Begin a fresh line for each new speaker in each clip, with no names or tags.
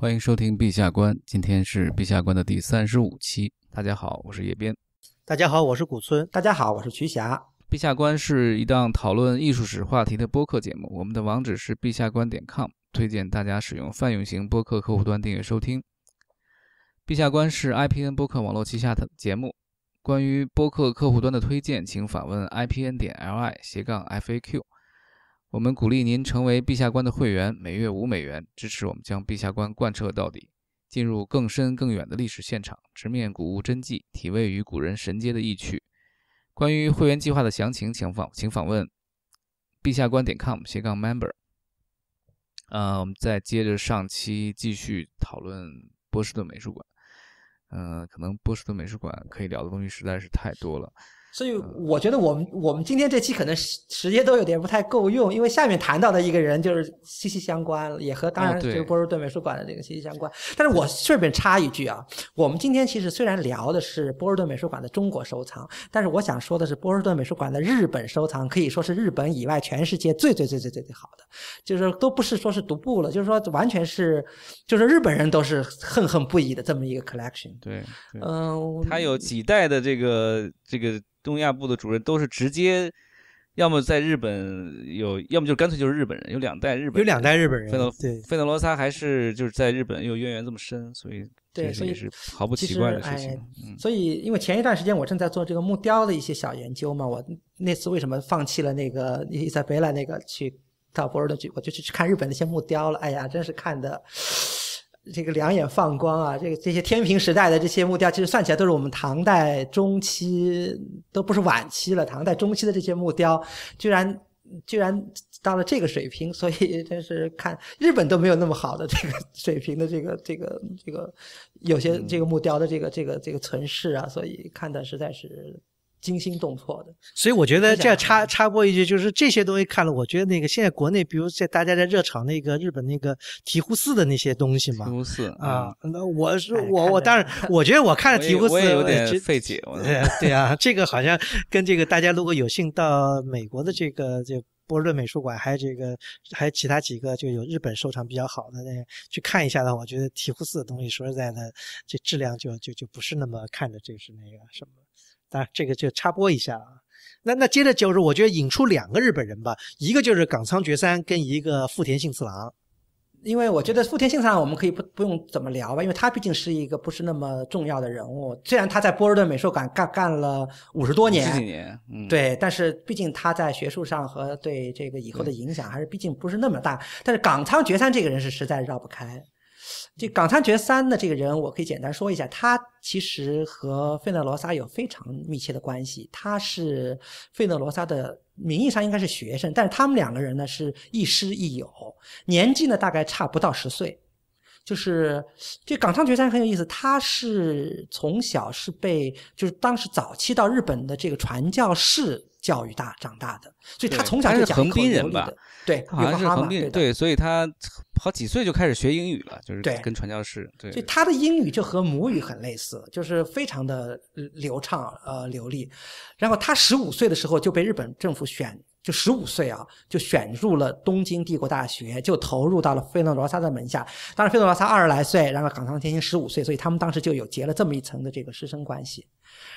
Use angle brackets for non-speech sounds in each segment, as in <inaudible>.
欢迎收听《陛下观》，今天是《陛下观》的第三十五期。大家好，我是叶边。
大家好，我是古村。大家好，我是瞿霞。
《陛下观》是一档讨论艺术史话题的播客节目。我们的网址是陛下观点 com，推荐大家使用泛用型播客客户端订阅收听。《陛下观》是 IPN 播客网络旗下的节目。关于播客客户端的推荐，请访问 IPN 点 LI 斜杠 FAQ。我们鼓励您成为陛下官的会员，每月五美元支持我们，将陛下官贯彻到底，进入更深更远的历史现场，直面古物真迹，体味与古人神接的意趣。关于会员计划的详情，请访请访问陛下官点 com 斜杠 member。呃，我们再接着上期继续讨论波士顿美术馆。嗯，可能波士顿美术馆可以聊的东西实在是太多了。
所以我觉得我们我们今天这期可能时间都有点不太够用，因为下面谈到的一个人就是息息相关，也和当然就是波士顿美术馆的这个息息相关。但是我顺便插一句啊，我们今天其实虽然聊的是波士顿美术馆的中国收藏，但是我想说的是波士顿美术馆的日本收藏可以说是日本以外全世界最最最最最最好的，就是都不是说是独步了，就是说完全是，就是日本人都是恨恨不已的这么一个 collection。对，嗯，
它有几代的这个这个。东亚部的主任都是直接，要么在日本有，要么就干脆就是日本人，有两代日本，人，有两代日本人。费德罗对，费德罗萨还是就是在日本又渊源这么深，所以这也是毫不奇怪的事情。
所以，因为前一段时间我正在做这个木雕的一些小研究嘛，我那次为什么放弃了那个伊萨贝拉那个去到博尔的去，我就去看日本那些木雕了。哎呀，真是看的。这个两眼放光啊，这个这些天平时代的这些木雕，其实算起来都是我们唐代中期，都不是晚期了。唐代中期的这些木雕，居然居然到了这个水平，所以真是看日本都没有那么好的这个水平的这个这个这个有些这个木雕的这个这个这个存世啊，所以看的实在是。惊心动魄的，所以我觉得这
插插播一句，就是这些东西看了，我觉得那个现在国内，比如在大家在热炒那个日本那个提乌寺的那些东西嘛。提乌寺啊，那我是我我，当然 <laughs> 我觉得我看了提乌寺有点费解。对 <laughs> 对啊，这个好像跟这个大家如果有幸到美国的这个这波士顿美术馆，还有这个还有其他几个就有日本收藏比较好的那去看一下的话，我觉得提乌寺的东西，说实在的，这质量就就就不是那么看着就是那个什么。当然，这个就插播一下啊。那那接着就是，我觉得引出两个日本人吧，一个就是冈仓觉三，跟一个富田幸次郎。因为我觉得富田幸次郎，我们可以
不不用怎么聊吧，因为他毕竟是一个不是那么重要的人物。虽然他在波尔顿美术馆干干了五十多年，
年，对，
但是毕竟他在学术上和对这个以后的影响，还是毕竟不是那么大。但是冈仓觉三这个人是实在绕不开。这港仓觉三的这个人，我可以简单说一下。他其实和费勒罗萨有非常密切的关系。他是费勒罗萨的名义上应该是学生，但是他们两个人呢是亦师亦友。年纪呢大概差不到十岁。就是这港仓觉三很有意思，他是从小是被就是当时早期到日本的这个传教士。教育大长大的，所以他从小就讲横滨人吧，对，好像是横滨，
对，所以他好几岁就开始学英语了，就是跟传教士，对，所以
他的英语就和母语很类似，就是非常的流畅，呃，流利。然后他十五岁的时候就被日本政府选，就十五岁啊，就选入了东京帝国大学，就投入到了费诺罗萨的门下。当时费诺罗萨二十来岁，然后冈仓天心十五岁，所以他们当时就有结了这么一层的这个师生关系。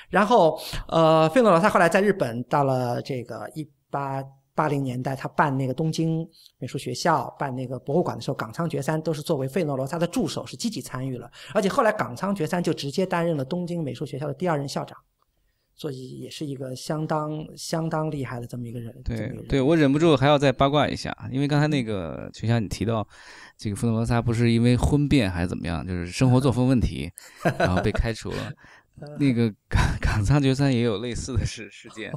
然后，呃，费诺罗萨后来在日本到了这个一八八零年代，他办那个东京美术学校、办那个博物馆的时候，冈仓觉三都是作为费诺罗萨的助手，是积极参与了。而且后来，冈仓觉三就直接担任了东京美术学校的第二任校长，所以也是一个相当相当厉害的这么一个人。对，
对我忍不住还要再八卦一下，因为刚才那个就像你提到，这个费诺罗萨不是因为婚变还是怎么样，就是生活作风问题，<laughs> 然后被开除了。那个港 <laughs> 港仓决三也有类似的事事件，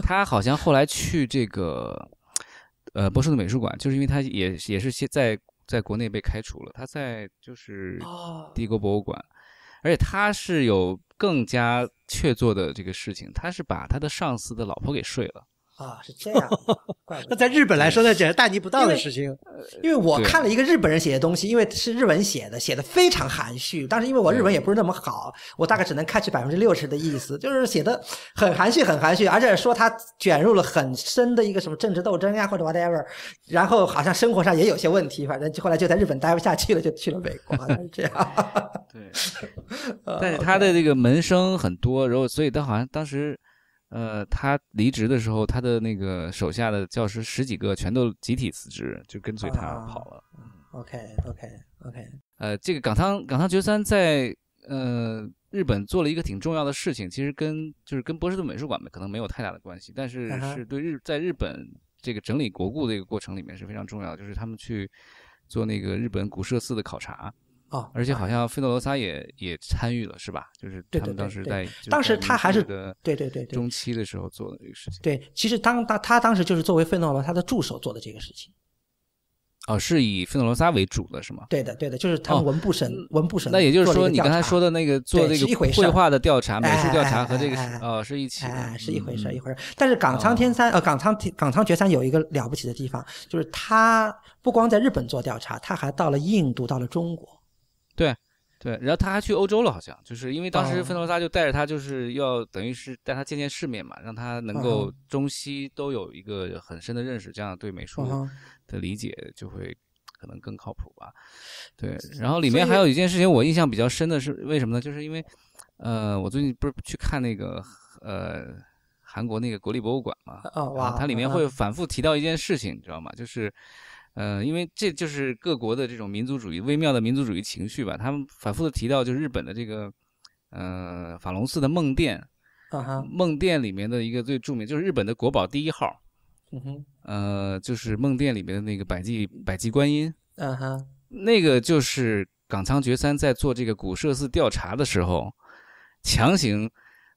他好像后来去这个呃波士顿美术馆，就是因为他也也是在在国内被开除了，他在就是帝国博物馆，而且他是有更加确凿的这个事情，他是把他的上司的老婆给睡了。
啊，
是这样，<laughs> 那在日本来说，那简直大逆不道的事情。
因为我看了一个日本人写的东西，因为是日文写的，写的非常含蓄。但是因为我日文也不是那么好，我大概只能看 h 百分之六十的意思，就是写的很含蓄，很含蓄，而且说他卷入了很深的一个什么政治斗争呀，或者 whatever，然后好像生活上也有些问题，反正后来就在日本待不下去了，就去了美国，这样。对。
<laughs> 但是他的这个门生很多，然后所以他好像当时。呃，他离职的时候，他的那个手下的教师十几个全都集体辞职，就跟随他跑了。
OK
OK OK。
呃，这个冈仓冈仓觉三在呃日本做了一个挺重要的事情，其实跟就是跟波士顿美术馆可能没有太大的关系，但是是对日在日本这个整理国故的一个过程里面是非常重要，就是他们去做那个日本古社寺的考察。啊，而且好像费诺罗萨也也参与了，是吧？就是他们当时在当时他还是对对对中期的时候做的这个事情。
对，其实当他他当时就是作为费诺罗萨的助手做的这个事情。
哦，是以费诺罗萨为主的是吗？
对的，对的，就是他们文部省文部省那也就是说你刚才说的那个做这个绘画的
调查、美术调查和这个哦是一起，是一回事一回事。
但是港仓天三呃港仓港仓决三有一个了不起的地方，就是他不光在日本做调查，他还到了印度，到了中国。对，
然后他还去欧洲了，好像就是因为当时芬多萨就带着他，就是要等于是带他见见世面嘛，让他能够中西都有一个很深的认识，这样对美术的理解就会可能更靠谱吧。对，然后里面还有一件事情我印象比较深的是为什么呢？就是因为，呃，我最近不是去看那个呃韩国那个国立博物馆嘛，哇，它里面会反复提到一件事情，你知道吗？就是。呃，因为这就是各国的这种民族主义微妙的民族主义情绪吧，他们反复的提到，就是日本的这个，呃，法隆寺的梦殿，啊哈，梦殿里面的一个最著名，就是日本的国宝第一号，嗯哼，呃，就是梦殿里面的那个百济百济观音，啊哈，那个就是冈仓觉三在做这个古社寺调查的时候，强行。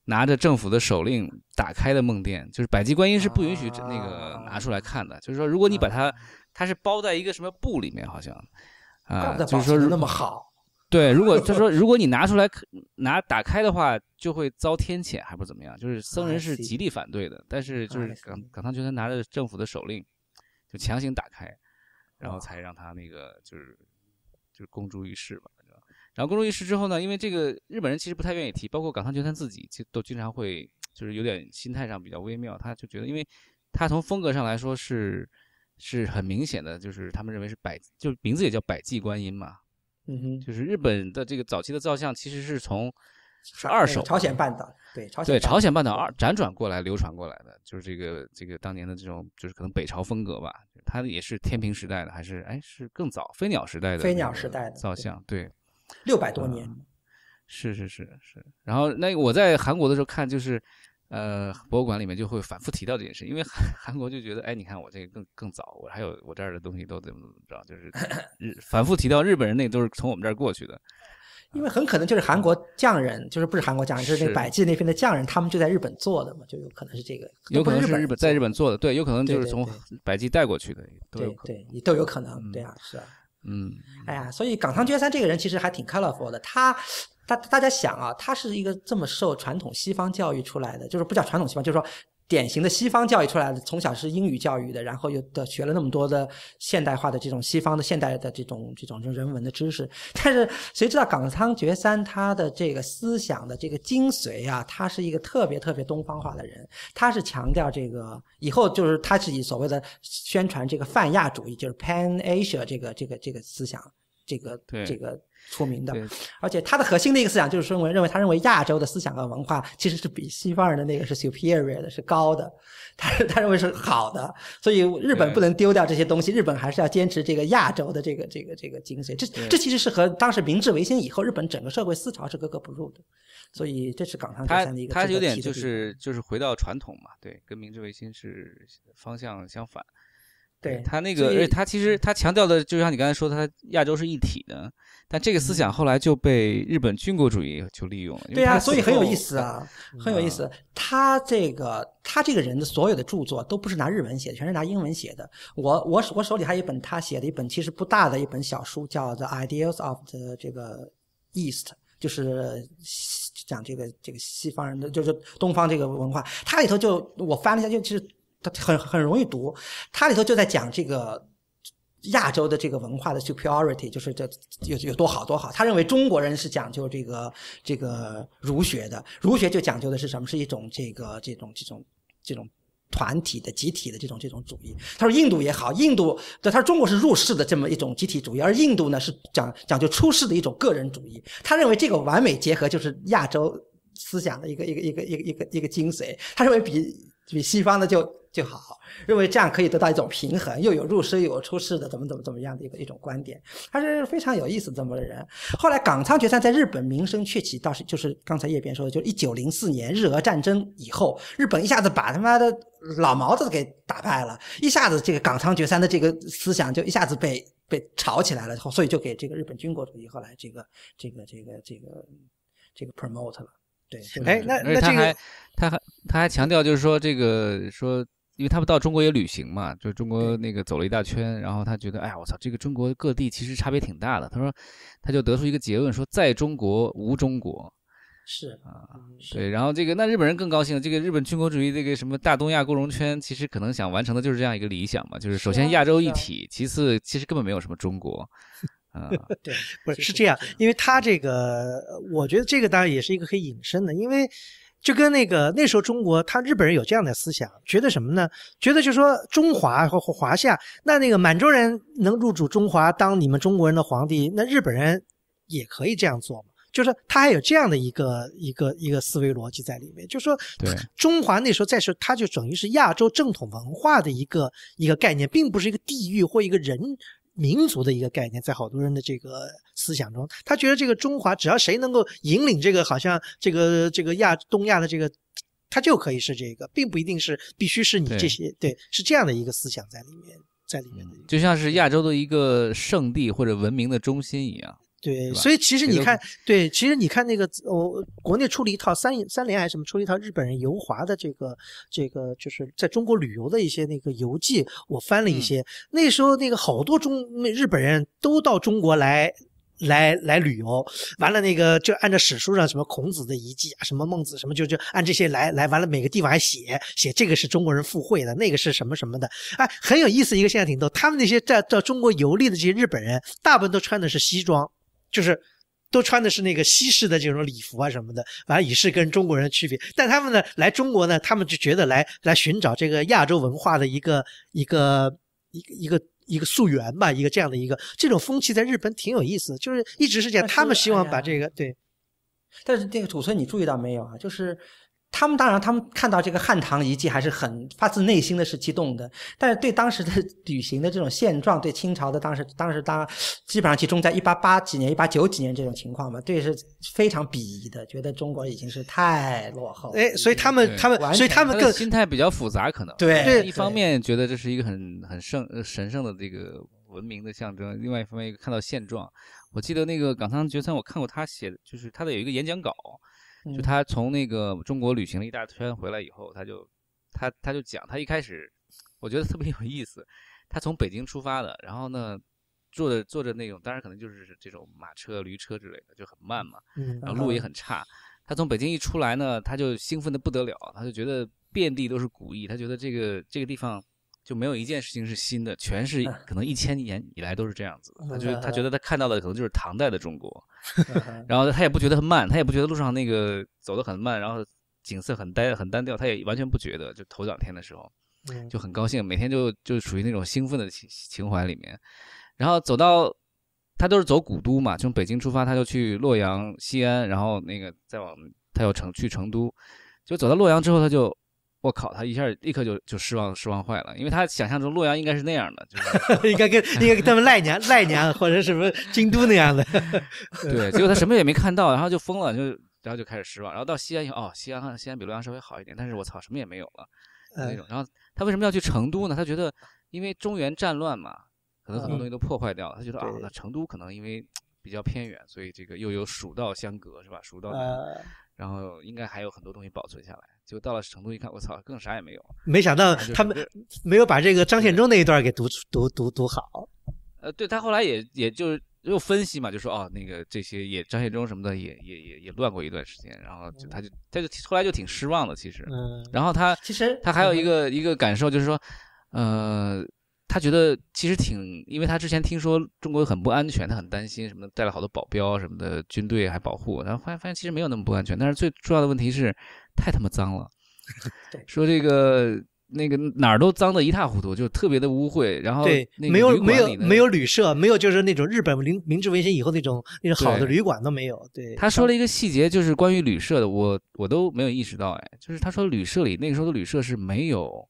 拿着政府的手令打开的梦殿，就是百济观音是不允许那个拿出来看的。就是说，如果你把它，它是包在一个什么布里面，好像
啊，就是说那么好。
对，如果他说如果你拿出来拿打开的话，就会遭天谴，还不怎么样。就是僧人是极力反对的，但是就是冈冈仓觉得拿着政府的手令就强行打开，然后才让他那个就是就是公诸于世吧。然后公诸于世之后呢，因为这个日本人其实不太愿意提，包括冈仓觉三自己就都经常会就是有点心态上比较微妙，他就觉得，因为他从风格上来说是是很明显的，就是他们认为是百，就名字也叫百济观音嘛，嗯哼，就是日本的这个早期的造像其实是从是二手朝鲜半岛，对，对，朝鲜半岛二辗转过来流传过来的，就是这个这个当年的这种就是可能北朝风格吧，它也是天平时代的，还是哎是更早飞鸟时代的飞鸟时代的造像，对。
六百多年，
是是是是。然后那我在韩国的时候看，就是，呃，博物馆里面就会反复提到这件事，因为韩韩国就觉得，哎，你看我这个更更早，我还有我这儿的东西都怎么怎么着，就是 <laughs> 反复提到日本人那都是从我们这儿过去的，
因为很可能就是韩国匠人，就是不是韩国匠人，就是那百济那边的匠人，他们就在日本做的嘛，就有可能是这个，有可能是日
本在日本做的，对，有可能就是从百济带过去的，对对，
你都有可能，对啊，是啊。嗯，哎呀，所以冈仓健三这个人其实还挺 colorful 的。他，大大家想啊，他是一个这么受传统西方教育出来的，就是不叫传统西方，就是说。典型的西方教育出来的，从小是英语教育的，然后又的学了那么多的现代化的这种西方的现代的这种这种人文的知识，但是谁知道冈仓觉三他的这个思想的这个精髓啊，他是一个特别特别东方化的人，他是强调这个以后就是他自己所谓的宣传这个泛亚主义，就是 Pan Asia 这个这个这个思想。这个这个出名的，而且他的核心的一个思想就是说，认为他认为亚洲的思想和文化其实是比西方人的那个是 superior 的，是高的，他他认为是好的，所以日本不能丢掉这些东西，日本还是要坚持这个亚洲的这个这个这个精髓。这这其实是和当时明治维新以后日本整个社会思潮是格格不入的，所以这是港商天山的一个。他他有点就
是就是回到传统嘛，对，跟明治维新是方向相反。
对他那个，而且
他其实他强调的，就像你刚才说的，他亚洲是一体的，但这个思想后来就被日本军国主义就利用了。对啊，所以很
有意思啊，很有意思。他这个，他这个人的所有的著作都不是拿日文写的，全是拿英文写的。我我我手里还有一本他写的一本其实不大的一本小书，叫《The Ideas of the 这个 East》，就是讲这个这个西方人的，就是东方这个文化。它里头就我翻了一下，就其实。他很很容易读，他里头就在讲这个亚洲的这个文化的 superiority，就是这有有多好多好。他认为中国人是讲究这个这个儒学的，儒学就讲究的是什么？是一种这个这种这种这种团体的集体的这种这种主义。他说印度也好，印度对他说中国是入世的这么一种集体主义，而印度呢是讲讲究出世的一种个人主义。他认为这个完美结合就是亚洲思想的一个一个一个一个一个一个精髓。他认为比。比西方的就就好，认为这样可以得到一种平衡，又有入世又有出世的，怎么怎么怎么样的一个一种观点，他是非常有意思这么个人。后来，冈仓觉三在日本名声鹊起，倒是就是刚才叶边说的，就一九零四年日俄战争以后，日本一下子把他妈的老毛子给打败了，一下子这个冈仓觉三的这个思想就一下子被被炒起来了，所以就给这个日本军国主义后来这个这个这个这个这个 promote 了。
对，哎，那那且他还
他还他还强调，就是说这个说，因为他们到中国也旅行嘛，就是中国那个走了一大圈，然后他觉得，哎呀，我操，这个中国各地其实差别挺大的。他说，他就得出一个结论，说在中国无中国，
是啊，
对。然后这个那日本人更高兴了，这个日本军国主义这个什么大东亚共荣圈，其实可能想完成的就是这样一个理想嘛，就是首先亚洲一体，其次其实根本没有什么中国。
啊，<laughs> 对，不是是这样，因为他这个，我觉得这个当然也是一个可以引申的，因为就跟那个那时候中国，他日本人有这样的思想，觉得什么呢？觉得就说中华和华夏，那那个满洲人能入主中华当你们中国人的皇帝，那日本人也可以这样做嘛？就是他还有这样的一个一个一个思维逻辑在里面，就说中华那时候再说，他就等于是亚洲正统文化的一个一个概念，并不是一个地域或一个人。民族的一个概念，在好多人的这个思想中，他觉得这个中华，只要谁能够引领这个，好像这个这个亚东亚的这个，他就可以是这个，并不一定是必须是你这些，对，是这样的一个思想在里面，在里面的，
就像是亚洲的一个圣地或者文明的中心一样。对，所以其实你看，
对，其实你看那个，我国内出了一套三三联还是什么，出了一套日本人游华的这个这个，就是在中国旅游的一些那个游记，我翻了一些。那时候那个好多中日本人都到中国来来来旅游，完了那个就按照史书上什么孔子的遗迹啊，什么孟子什么，就就按这些来来完了，每个地方还写写这个是中国人附会的，那个是什么什么的，哎，很有意思。一个现象挺逗，他们那些在到中国游历的这些日本人，大部分都穿的是西装。就是都穿的是那个西式的这种礼服啊什么的，完以示跟中国人区别。但他们呢来中国呢，他们就觉得来来寻找这个亚洲文化的一个一个一个一个一个溯源吧，一个这样的一个这种风气在日本挺有意思，就是一直是这样。他们希望把这个对。但是这个主村你注意到
没有啊？就是。他们当然，他们看到这个汉唐遗迹还是很发自内心的是激动的，但是对当时的旅行的这种现状，对清朝的当时，当时当基本上集中在一八八几年、一八九几年这种情况嘛，对是非常鄙夷的，觉得中国已经是
太落后。哎，所以他们他们所以他们更心态比较复杂，可
能对一方面觉得这是一个很很圣神圣的这个文明的象征，另外一方面个看到现状。我记得那个冈仓决策，我看过他写的就是他的有一个演讲稿。就他从那个中国旅行了一大圈回来以后，他就，他他就讲，他一开始，我觉得特别有意思，他从北京出发的，然后呢，坐着坐着那种，当然可能就是这种马车、驴车之类的，就很慢嘛，然后路也很差。他从北京一出来呢，他就兴奋的不得了，他就觉得遍地都是古意，他觉得这个这个地方。就没有一件事情是新的，全是可能一千年以来都是这样子。他就他觉得他看到的可能就是唐代的中国，然后他也不觉得很慢，他也不觉得路上那个走得很慢，然后景色很呆很单调，他也完全不觉得。就头两天的时候，就很高兴，每天就就属于那种兴奋的情情怀里面。然后走到他都是走古都嘛，从北京出发他就去洛阳、西安，然后那个再往他要成去成都，就走到洛阳之后他就。我靠，他一下立刻就就失望失望坏了，因为他想象中洛阳应该是那样的，<laughs> 应该跟应该跟他们赖娘赖娘或者什么
京都那样的。<laughs> 对，结果他什么
也没看到，然后就疯了，就然后就开始失望。然后到西安后，哦，西安西安比洛阳稍微好一点，但是我操，什么也没有了那种。然后他为什么要去成都呢？他觉得因为中原战乱嘛，可能很多东西都破坏掉了。他觉得啊，那成都可能因为比较偏远，所以这个又有蜀道相隔，是吧？蜀道。然后应该还有很多东西保存下来，就到了成都一看，我操，更啥也没有。没想到他们没有
把这个张献忠那一段给读读读读好。
呃，对他后来也也就又分析嘛，就说哦，那个这些也张献忠什么的也也也也乱过一段时间，然后就他就他就后来就挺失望的，其实。嗯。然后他其实他还有一个一个感受就是说，呃。他觉得其实挺，因为他之前听说中国很不安全，他很担心什么，带了好多保镖什么的，军队还保护。然后发发现其实没有那么不安全，但是最重要的问题是太他妈脏了，<laughs> 说这个那个哪儿都脏的
一塌糊涂，就特别的污秽。然
后对没有没有
没有旅社，没有就是那种日本明明治维新以后那种那种好的旅馆都没有。对，他
说了一个细节，就是关于旅社的，我我都没有意识到，哎，就是他说旅社里那个时候的旅社是没有。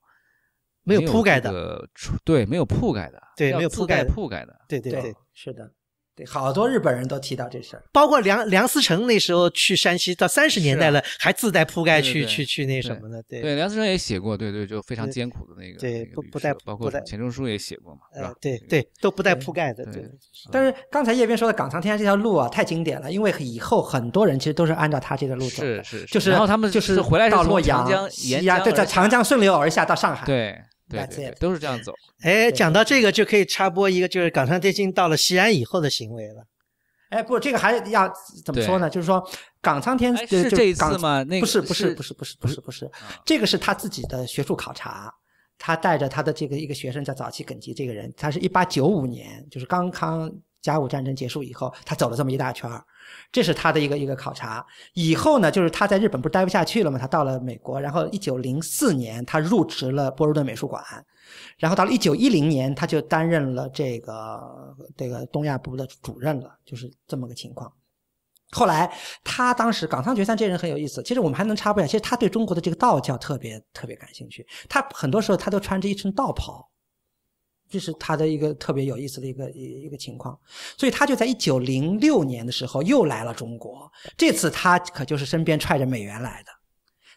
没有铺
盖的，对，没有铺盖的，对，没有铺盖铺盖的，对对对，
是的。对，好多日本人都提到这事儿，
包括梁梁思成那时候去山西，到三十年代了，还自带铺盖去去去那什么的。对对，梁
思成也写过，对对，就非常艰苦的那个。对，
不不带，包括钱钟书也写过嘛，是吧？对对，都不带铺盖的。对。但是刚才叶斌说的港长天这条路啊，太经典了，因为以后很多人其实都是按照他这个路走的，
就是然后他们就是回来是从长江沿江，对在
长江顺流而下到上海。对。
对
对对，都是这样走。
哎，讲到这个就可以插播一个，就是港商天信到了西安以后的行为了。
哎，不，这个还要怎么说呢？就是说港仓天是这一次吗？那不是不是不是不是不是不是，这个是他自己的学术考察，他带着他的这个一个学生叫早期耿吉，这个人，他是一八九五年，就是刚刚甲午战争结束以后，他走了这么一大圈。这是他的一个一个考察以后呢，就是他在日本不是待不下去了嘛？他到了美国，然后一九零四年他入职了波士顿美术馆，然后到了一九一零年他就担任了这个这个东亚部的主任了，就是这么个情况。后来他当时冈仓觉三这人很有意思，其实我们还能插播一下，其实他对中国的这个道教特别特别感兴趣，他很多时候他都穿着一身道袍。这是他的一个特别有意思的一个一一个情况，所以他就在一九零六年的时候又来了中国。这次他可就是身边揣着美元来的，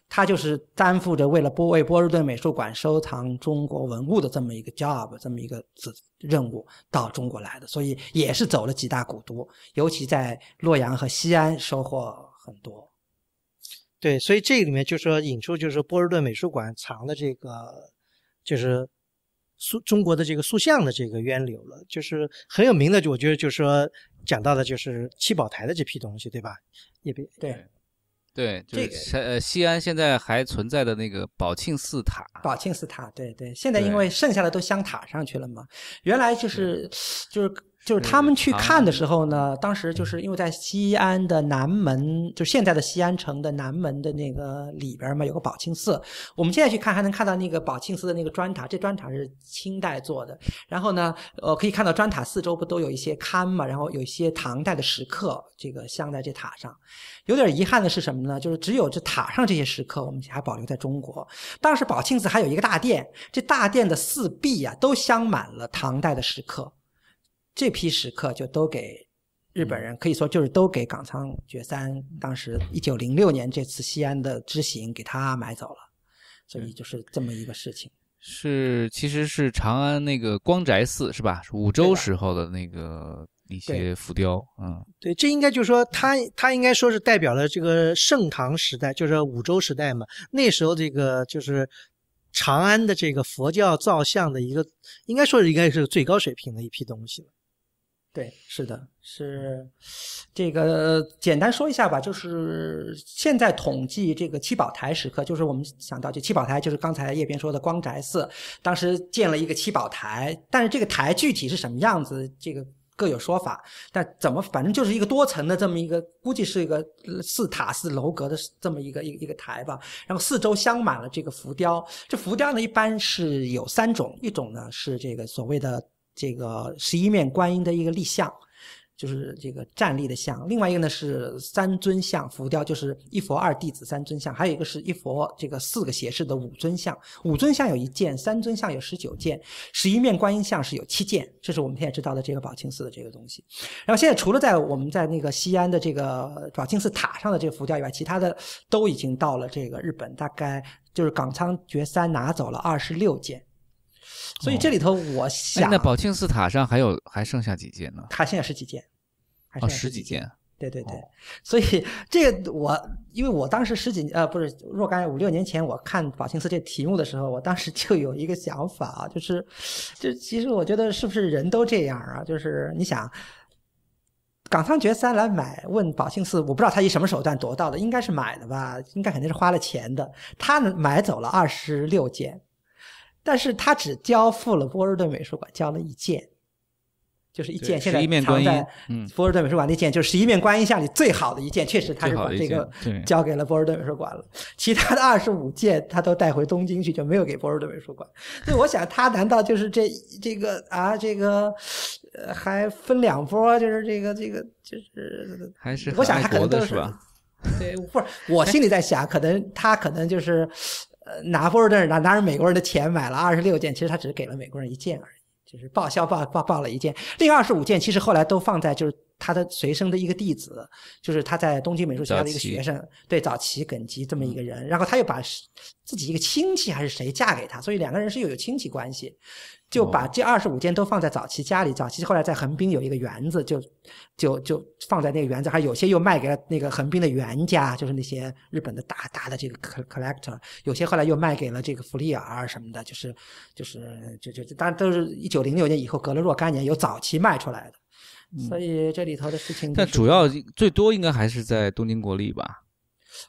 他就是担负着为了波为波士顿美术馆收藏中国文物的这么一个 job，这么一个子任务到中国来的。所以也是走了几大
古都，尤其在洛阳和西安收获很多。对，所以这个里面就说引出就是波士顿美术馆藏的这个就是。塑中国的这个塑像的这个渊流了，就是很有名的，我觉得就是说讲到的就是七宝台的这批东西，对吧？也别对
对，就是呃西安现在还存在的那个宝庆寺塔。
宝庆寺塔，对对，现在因为剩下的都香塔上去了嘛，原来就是就是。就是他们去看的时候呢，当时就是因为在西安的南门，就现在的西安城的南门的那个里边嘛，有个宝庆寺。我们现在去看还能看到那个宝庆寺的那个砖塔，这砖塔是清代做的。然后呢，呃，可以看到砖塔四周不都有一些龛嘛，然后有一些唐代的石刻，这个镶在这塔上。有点遗憾的是什么呢？就是只有这塔上这些石刻，我们还保留在中国。当时宝庆寺还有一个大殿，这大殿的四壁呀都镶满了唐代的石刻。这批石刻就都给日本人，可以说就是都给冈仓觉三，当时一九零六年这次西安的之行给他买走了，所以就是这么一个事情。
是，
其实是长安那个光宅寺是吧？五周时候的那个一些浮雕，嗯，
对，这应该就说他他应该说是代表了这个盛唐时代，就是五周时代嘛。那时候这个就是长安的这个佛教造像的一个，应该说是应该是最高水平的一批东西了。对，是的，是这个简单说一下吧，就是现在统
计这个七宝台石刻，就是我们想到这七宝台，就是刚才叶边说的光宅寺，当时建了一个七宝台，但是这个台具体是什么样子，这个各有说法，但怎么反正就是一个多层的这么一个，估计是一个四塔四楼阁的这么一个一一个台吧，然后四周镶满了这个浮雕，这浮雕呢一般是有三种，一种呢是这个所谓的。这个十一面观音的一个立像，就是这个站立的像。另外一个呢是三尊像浮雕，就是一佛二弟子三尊像。还有一个是一佛这个四个胁侍的五尊像，五尊像有一件，三尊像有十九件，十一面观音像是有七件。这是我们现在知道的这个宝庆寺的这个东西。然后现在除了在我们在那个西安的这个宝庆寺塔上的这个浮雕以外，其他的都已经到了这个日本，大概就是冈仓觉三拿走了二十六件。所以这里头我想，那
宝庆寺塔上还有还剩下几件呢？塔现在是几件？
哦，十几件。对对对。所以这个我，因为我当时十几呃不是若干五六年前我看宝庆寺这题目的时候，我当时就有一个想法，就是，就其实我觉得是不是人都这样啊？就是你想，港仓绝三来买，问宝庆寺，我不知道他以什么手段夺到的，应该是买的吧？应该肯定是花了钱的。他买走了二十六件。但是他只交付了波尔顿美术馆交了一件，就是一件现在藏在波尔顿美术馆那件，就是十一面观音像里最好的一件，确实他是把这个交给了波尔顿美术馆了。其他的二十五件他都带回东京去，就没有给波尔顿美术馆。所以我想，他难道就是这这个啊，这个还分两波，就是这个这个就是还是我想他可能都是对，不是我心里在想，可能他可能就是。呃，拿波罗的拿拿着美国人的钱买了二十六件，其实他只是给了美国人一件而已，就是报销报报报了一件，另二十五件其实后来都放在就是。他的随身的一个弟子，就是他在东京美术学校的一个学生，对早期耿吉这么一个人，然后他又把自己一个亲戚还是谁嫁给他，所以两个人是又有亲戚关系，就把这二十五件都放在早期家里。早期后来在横滨有一个园子，就就就放在那个园子，还有有些又卖给了那个横滨的原家，就是那些日本的大大的这个 collector，有些后来又卖给了这个弗利尔什么的，就是就是就就当然都是一九零六年以后隔了若干年有早期卖出来的。所以这里头的事情，但主
要最多应该还是在东京国立吧。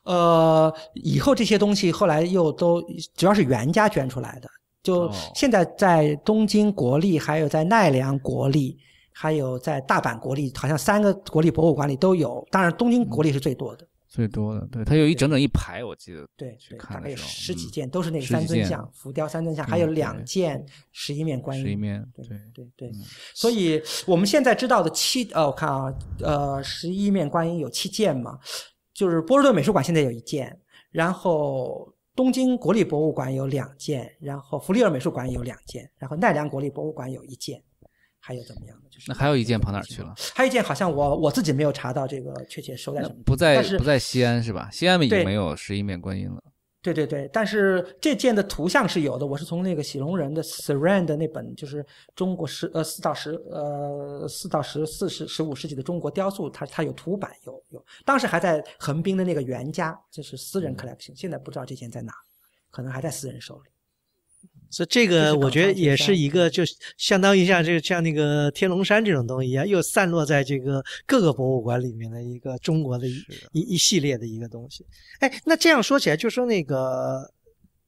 呃，以后这些东西后来又都主要是原家捐出来的。就现在在东京国立，还有在奈良国立，还有在大阪国立，好像三个国立博物馆里都有。当然，东京国立是最多的。
最多的，对，它有一整整一排，我记得，对，大时有十几件，
都是那三尊像，浮雕三尊像，还有两件十一面观音，十
一面，对对对
对，所以我们现在知道的七，呃，我看啊，呃，十一面观音有七件嘛，就是波士顿美术馆现在有一件，然后东京国立博物馆有两件，然后弗利尔美术馆有两件，然后奈良国立博物馆有一件。还有怎么样的？
就是那还有一件跑哪儿去了？
还有一件好像我我自己没有查到这个确切收在什么，不在不
在西安是吧？西安已经没有十一面观音了。
对对对，但是这件的图像是有的，我是从那个喜龙人的 Siren 的那本就是中国十呃四到十呃四到十四十十五世纪的中国雕塑，它它有图版有有，当时还在横滨的那个原家，就是私人 collection，现在不知道这件在哪，可能还在私人手里。
所以这个我觉得也是一个，就相当于像这个像那个天龙山这种东西一样，又散落在这个各个博物馆里面的一个中国的一一一系列的一个东西。哎，那这样说起来，就说那个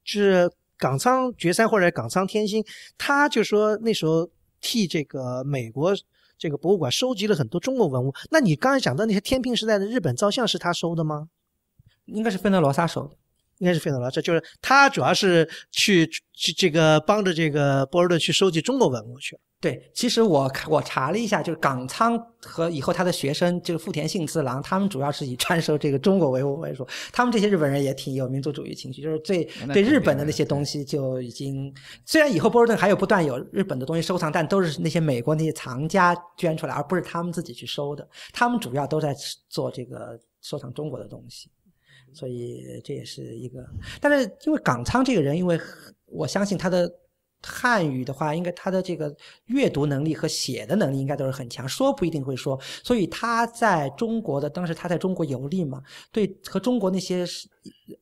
就是港仓觉山或者港仓天心，他就说那时候替这个美国这个博物馆收集了很多中国文物。那你刚才讲的那些天平时代的日本造像是他收的吗？应该是费德罗萨收的。应该是费诺老这就是他，主要是去去这个帮着这个波尔顿去收集中国文物去了。对，其实我我查了一下，就是冈仓和
以后他的学生，这个富田幸次郎，他们主要是以专收这个中国文物为主。他们这些日本人也挺有民族主义情绪，就是对对日本的那些东西就已经，虽然以后波尔顿还有不断有日本的东西收藏，但都是那些美国那些藏家捐出来，而不是他们自己去收的。他们主要都在做这个收藏中国的东西。所以这也是一个，但是因为港仓这个人，因为我相信他的汉语的话，应该他的这个阅读能力和写的能力应该都是很强，说不一定会说。所以他在中国的当时，他在中国游历嘛，对，和中国那些士，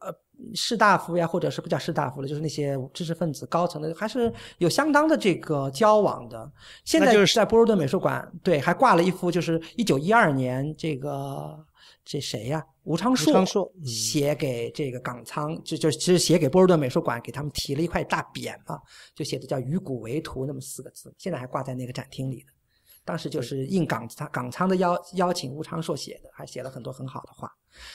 呃，士大夫呀，或者是不叫士大夫了，就是那些知识分子、高层的，还是有相当的这个交往的。现在就是在波士顿美术馆，对，还挂了一幅，就是一九一二年这个。这谁呀？吴昌硕写给这个港仓，就就其实写给波士顿美术馆，给他们提了一块大匾嘛，就写的叫“鱼古为图”那么四个字，现在还挂在那个展厅里的。当时就是应港仓港仓的邀邀请，吴昌硕写的，还写了很多很好的话，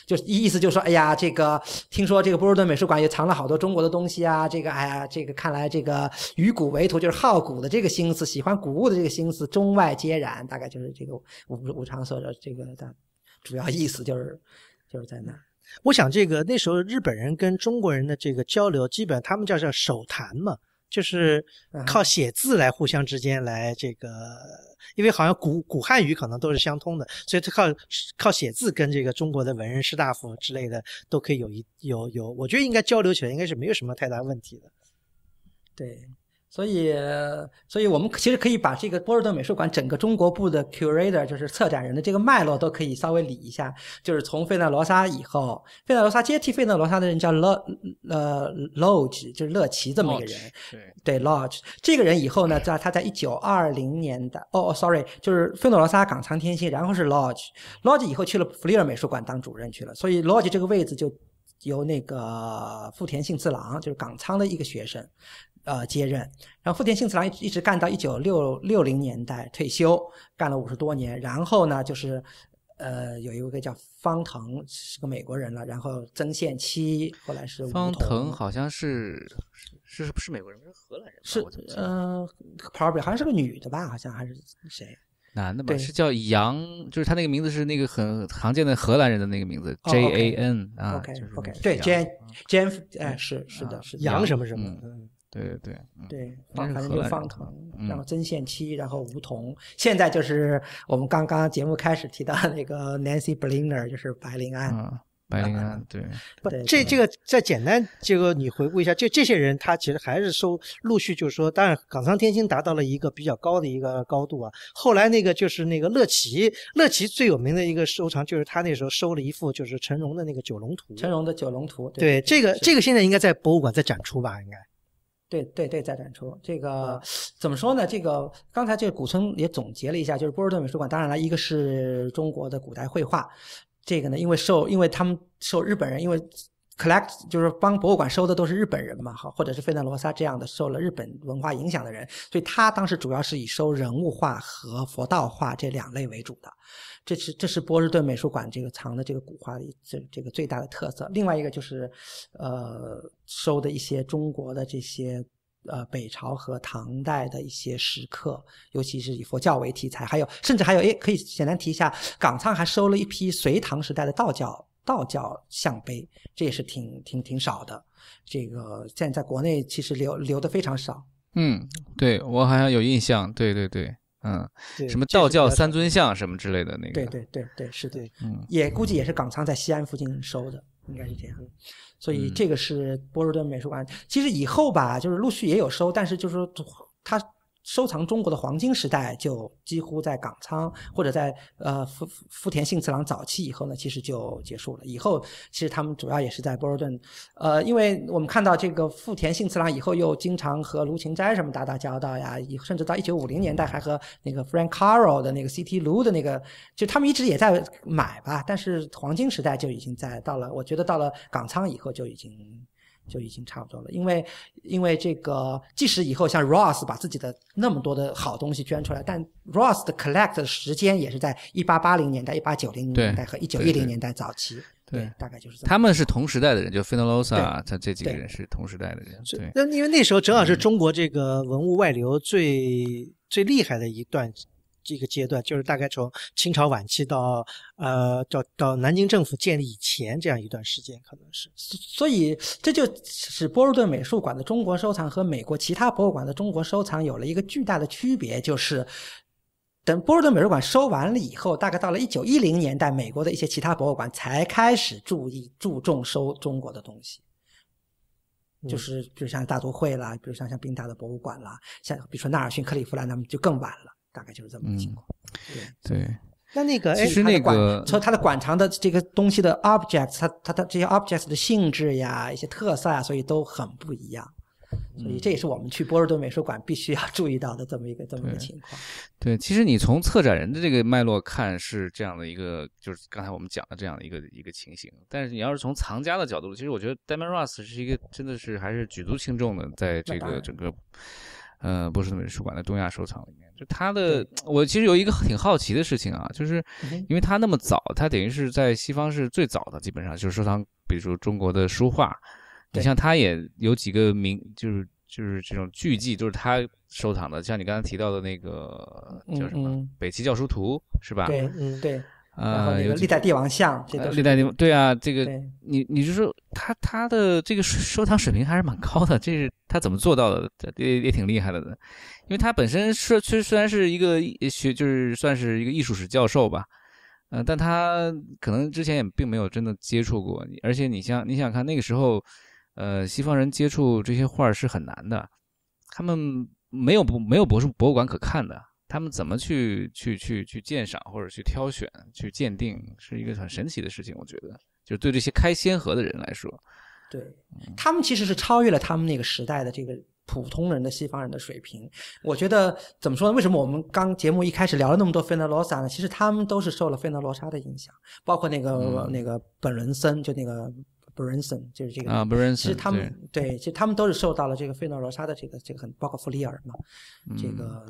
就是意思就说，哎呀，这个听说这个波士顿美术馆也藏了好多中国的东西啊，这个哎呀，这个看来这个“与古为图”就是好古的这个心思，喜欢古物的这个心思，中外皆然，大概就是这个吴吴昌硕的这个的。主要意思就是，就是在那。
我想这个那时候日本人跟中国人的这个交流，基本他们叫叫手谈嘛，就是靠写字来互相之间来这个，因为好像古古汉语可能都是相通的，所以他靠靠写字跟这个中国的文人士大夫之类的都可以有一有有，我觉得应该交流起来应该是没有什么太大问题的。对。所
以，所以我们其实可以把这个波士顿美术馆整个中国部的 curator，就是策展人的这个脉络都可以稍微理一下。就是从费纳罗莎以后，费纳罗莎接替费纳罗莎的人叫乐呃 Lodge，就是乐奇这么一个人。对，对 Lodge 这个人以后呢，在他在一九二零年的哦哦，sorry，就是费诺罗莎港仓天心，然后是 Lodge，Lodge 以后去了弗利尔美术馆当主任去了，所以 Lodge 这个位置就由那个富田幸次郎，就是港仓的一个学生。呃，接任，然后富田幸次郎一直干到一九六六零年代退休，干了五十多年。然后呢，就是呃，有一个叫方腾，是个美国人了。然后曾宪期后来是方腾，
好像是
是是美国人，是荷兰人。是嗯，probably 好像是个女的吧，好像还是谁？
男的吧？是叫杨，就是他那个名字是那个很常见的荷兰人的那个名字，J A N 啊。OK OK，对，Jan Jan，哎，是是的是杨什么什么。
对对对，对，反正就方腾，然后针线期，然后梧桐，现在就是我们刚刚节目开始提到那个 <laughs> Nancy Bliner，就是白灵安，白灵安，对，不，这这
个再简单，结果你回顾一下，就这些人，他其实还是收，陆续就是说，当然港商天星达到了一个比较高的一个高度啊。后来那个就是那个乐奇，乐奇最有名的一个收藏就是他那时候收了一幅就是陈荣的那个九龙图，陈荣的九龙图，对，这个这个现在应该在博物馆在展出吧，应该。对对对，在展出这
个 <sniffs> 怎么说呢？这个刚才这个古村也总结了一下，就是波士顿美术馆，当然了，一个是中国的古代绘画，这个呢，因为受，因为他们受日本人，因为。collect 就是帮博物馆收的都是日本人嘛，好，或者是费南罗萨这样的受了日本文化影响的人，所以他当时主要是以收人物画和佛道画这两类为主的。这是这是波士顿美术馆这个藏的这个古画的这这个最大的特色。另外一个就是，呃，收的一些中国的这些呃北朝和唐代的一些石刻，尤其是以佛教为题材，还有甚至还有，哎，可以简单提一下，港仓还收了一批隋唐时代的道教。道教像碑，这也是挺挺挺少的。这个现在在国内其实留留的非常少。
嗯，对我好像有印象，对对对，嗯，什么道教三尊像什么之类的那
个。对对对对，是对，
也估计也是港仓在西安附近收的，应该是这样所以这个是波士顿美术馆。其实以后吧，就是陆续也有收，但是就是说他。收藏中国的黄金时代就几乎在港仓，或者在呃富富富田信次郎早期以后呢，其实就结束了。以后其实他们主要也是在波士顿，呃，因为我们看到这个富田信次郎以后又经常和卢芹斋什么打打交道呀，以甚至到一九五零年代还和那个 Frank Caro 的那个 CT 卢的那个，就他们一直也在买吧，但是黄金时代就已经在到了，我觉得到了港仓以后就已经。就已经差不多了，因为，因为这个，即使以后像 Ross 把自己的那么多的好东西捐出来，但 Ross 的 collect 时间也是在一八八零年代、一八九零年代和一九一零年代早期，对，
大概就是。这
他们是同时代的人，就 Finolosa 他这几个人是同时代的人。对。
那因为那时候正好是中国这个文物外流最最厉害的一段。这个阶段就是大概从清朝晚期到呃到到南京政府建立以前这样一段时间，可能是
所以这就使波士顿美术馆的中国收藏和美国其他博物馆的中国收藏有了一个巨大的区别，就是等波士顿美术馆收完了以后，大概到了一九一零年代，美国的一些其他博物馆才开始注意注重收中国的东西，就是比如像大都会啦，比如像像宾大的博物馆啦，像比如说纳尔逊·克利夫兰，他们就更晚了。大概就是这么个情况。对，那那个其实那个，说它的馆藏的这个东西的 objects，它它的这些 objects 的性质呀，一些特色啊，所以都很不一样。所以这也是我们去波尔顿美术馆必须要注意到的这么一个这么一个情况。
对，其实你从策展人的这个脉络看是这样的一个，就是刚才我们讲的这样的一个一个情形。但是你要是从藏家的角度，其实我觉得 d e m n r o s s 是一个真的是还是举足轻重的，在这个整个。呃，波士顿美术馆的东亚收藏里面，就他的，我其实有一个挺好奇的事情啊，就是因为他那么早，他等于是在西方是最早的，基本上就是收藏，比如说中国的书画，你像他也有几个名，就是就是这种巨迹，都是他收藏的，像你刚才提到的那个叫什么《北齐教书图》是吧？对，嗯，对。呃，有历代帝王像，历代帝王对啊，这个你你是说他他的这个收藏水平还是蛮高的，这是他怎么做到的？也也挺厉害的，因为他本身虽虽然是一个学就是算是一个艺术史教授吧，嗯，但他可能之前也并没有真的接触过而且你像你想看那个时候，呃，西方人接触这些画是很难的，他们没有不没有博士博物馆可看的。他们怎么去去去去鉴赏或者去挑选、去鉴定，是一个很神奇的事情。我觉得，就是对这些开先河的人来说，
对
他们其实是超越了他们那个时代的这个普通人的西方人的水平。我觉得怎么说呢？为什么我们刚节目一开始聊了那么多费德罗萨呢？其实他们都是受了费德罗莎的影响，包括那个那个本伦森，就那个。Brenson 就是这个，啊，Branson，其实他们对，其实他们都是受到了这个费诺罗莎的这个这个很，包括弗利尔嘛，这个，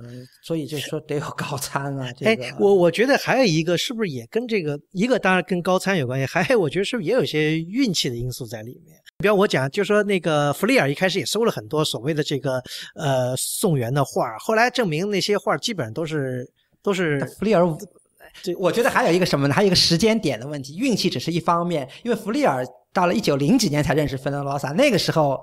所以就是说得有高参啊。这哎，
我我觉得还有一个是不是也跟这个一个当然跟高参有关系，还有我觉得是不是也有些运气的因素在里面？比方我讲，就说那个弗利尔一开始也收了很多所谓的这个呃宋元的画儿，后来证明那些画儿基本上都是都是弗利尔。对，我觉得
还有一个什么呢？还有一个时间点的问题，运气只是一方面，因为弗利尔。到了一九零几年才认识菲诺罗萨，那个时候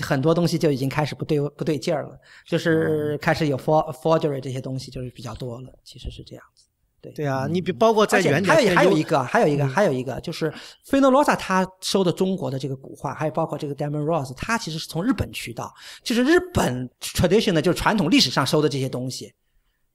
很多东西就已经开始不对不对劲儿了，就是开始有 for forgery 这些东西就是比较多了，其实是这样子。对对啊，你比包括在原点，还有还有一个还有一个还有一个就是菲诺罗萨他收的中国的这个古画，还有包括这个 Diamond r o s e 他其实是从日本渠道，就是日本 tradition 的，就是传统历史上收的这些东西。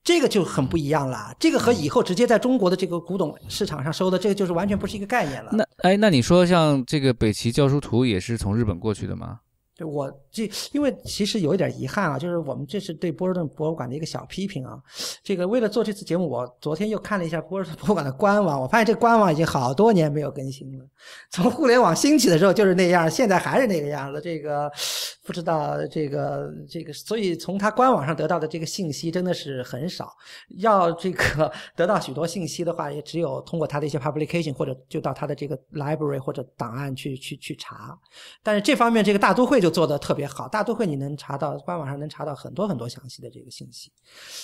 这个就很不一样了，这个和以后直接在中国的这个古董市场上收的，这个就是完全不是一个概念了。那
哎，那你说像这个北齐教书图也是从日本过去的吗？
对我。这因为其实有一点遗憾啊，就是我们这是对波士顿博物馆的一个小批评啊。这个为了做这次节目，我昨天又看了一下波士顿博物馆的官网，我发现这官网已经好多年没有更新了。从互联网兴起的时候就是那样，现在还是那个样子。这个不知道这个这个，所以从他官网上得到的这个信息真的是很少。要这个 <laughs> 得到许多信息的话，也只有通过他的一些 publication 或者就到他的这个 library 或者档案去去去查。但是这方面这个大都会就做的特别。也好，大都会你能查到官网上能查到很多很多详细的这个信息。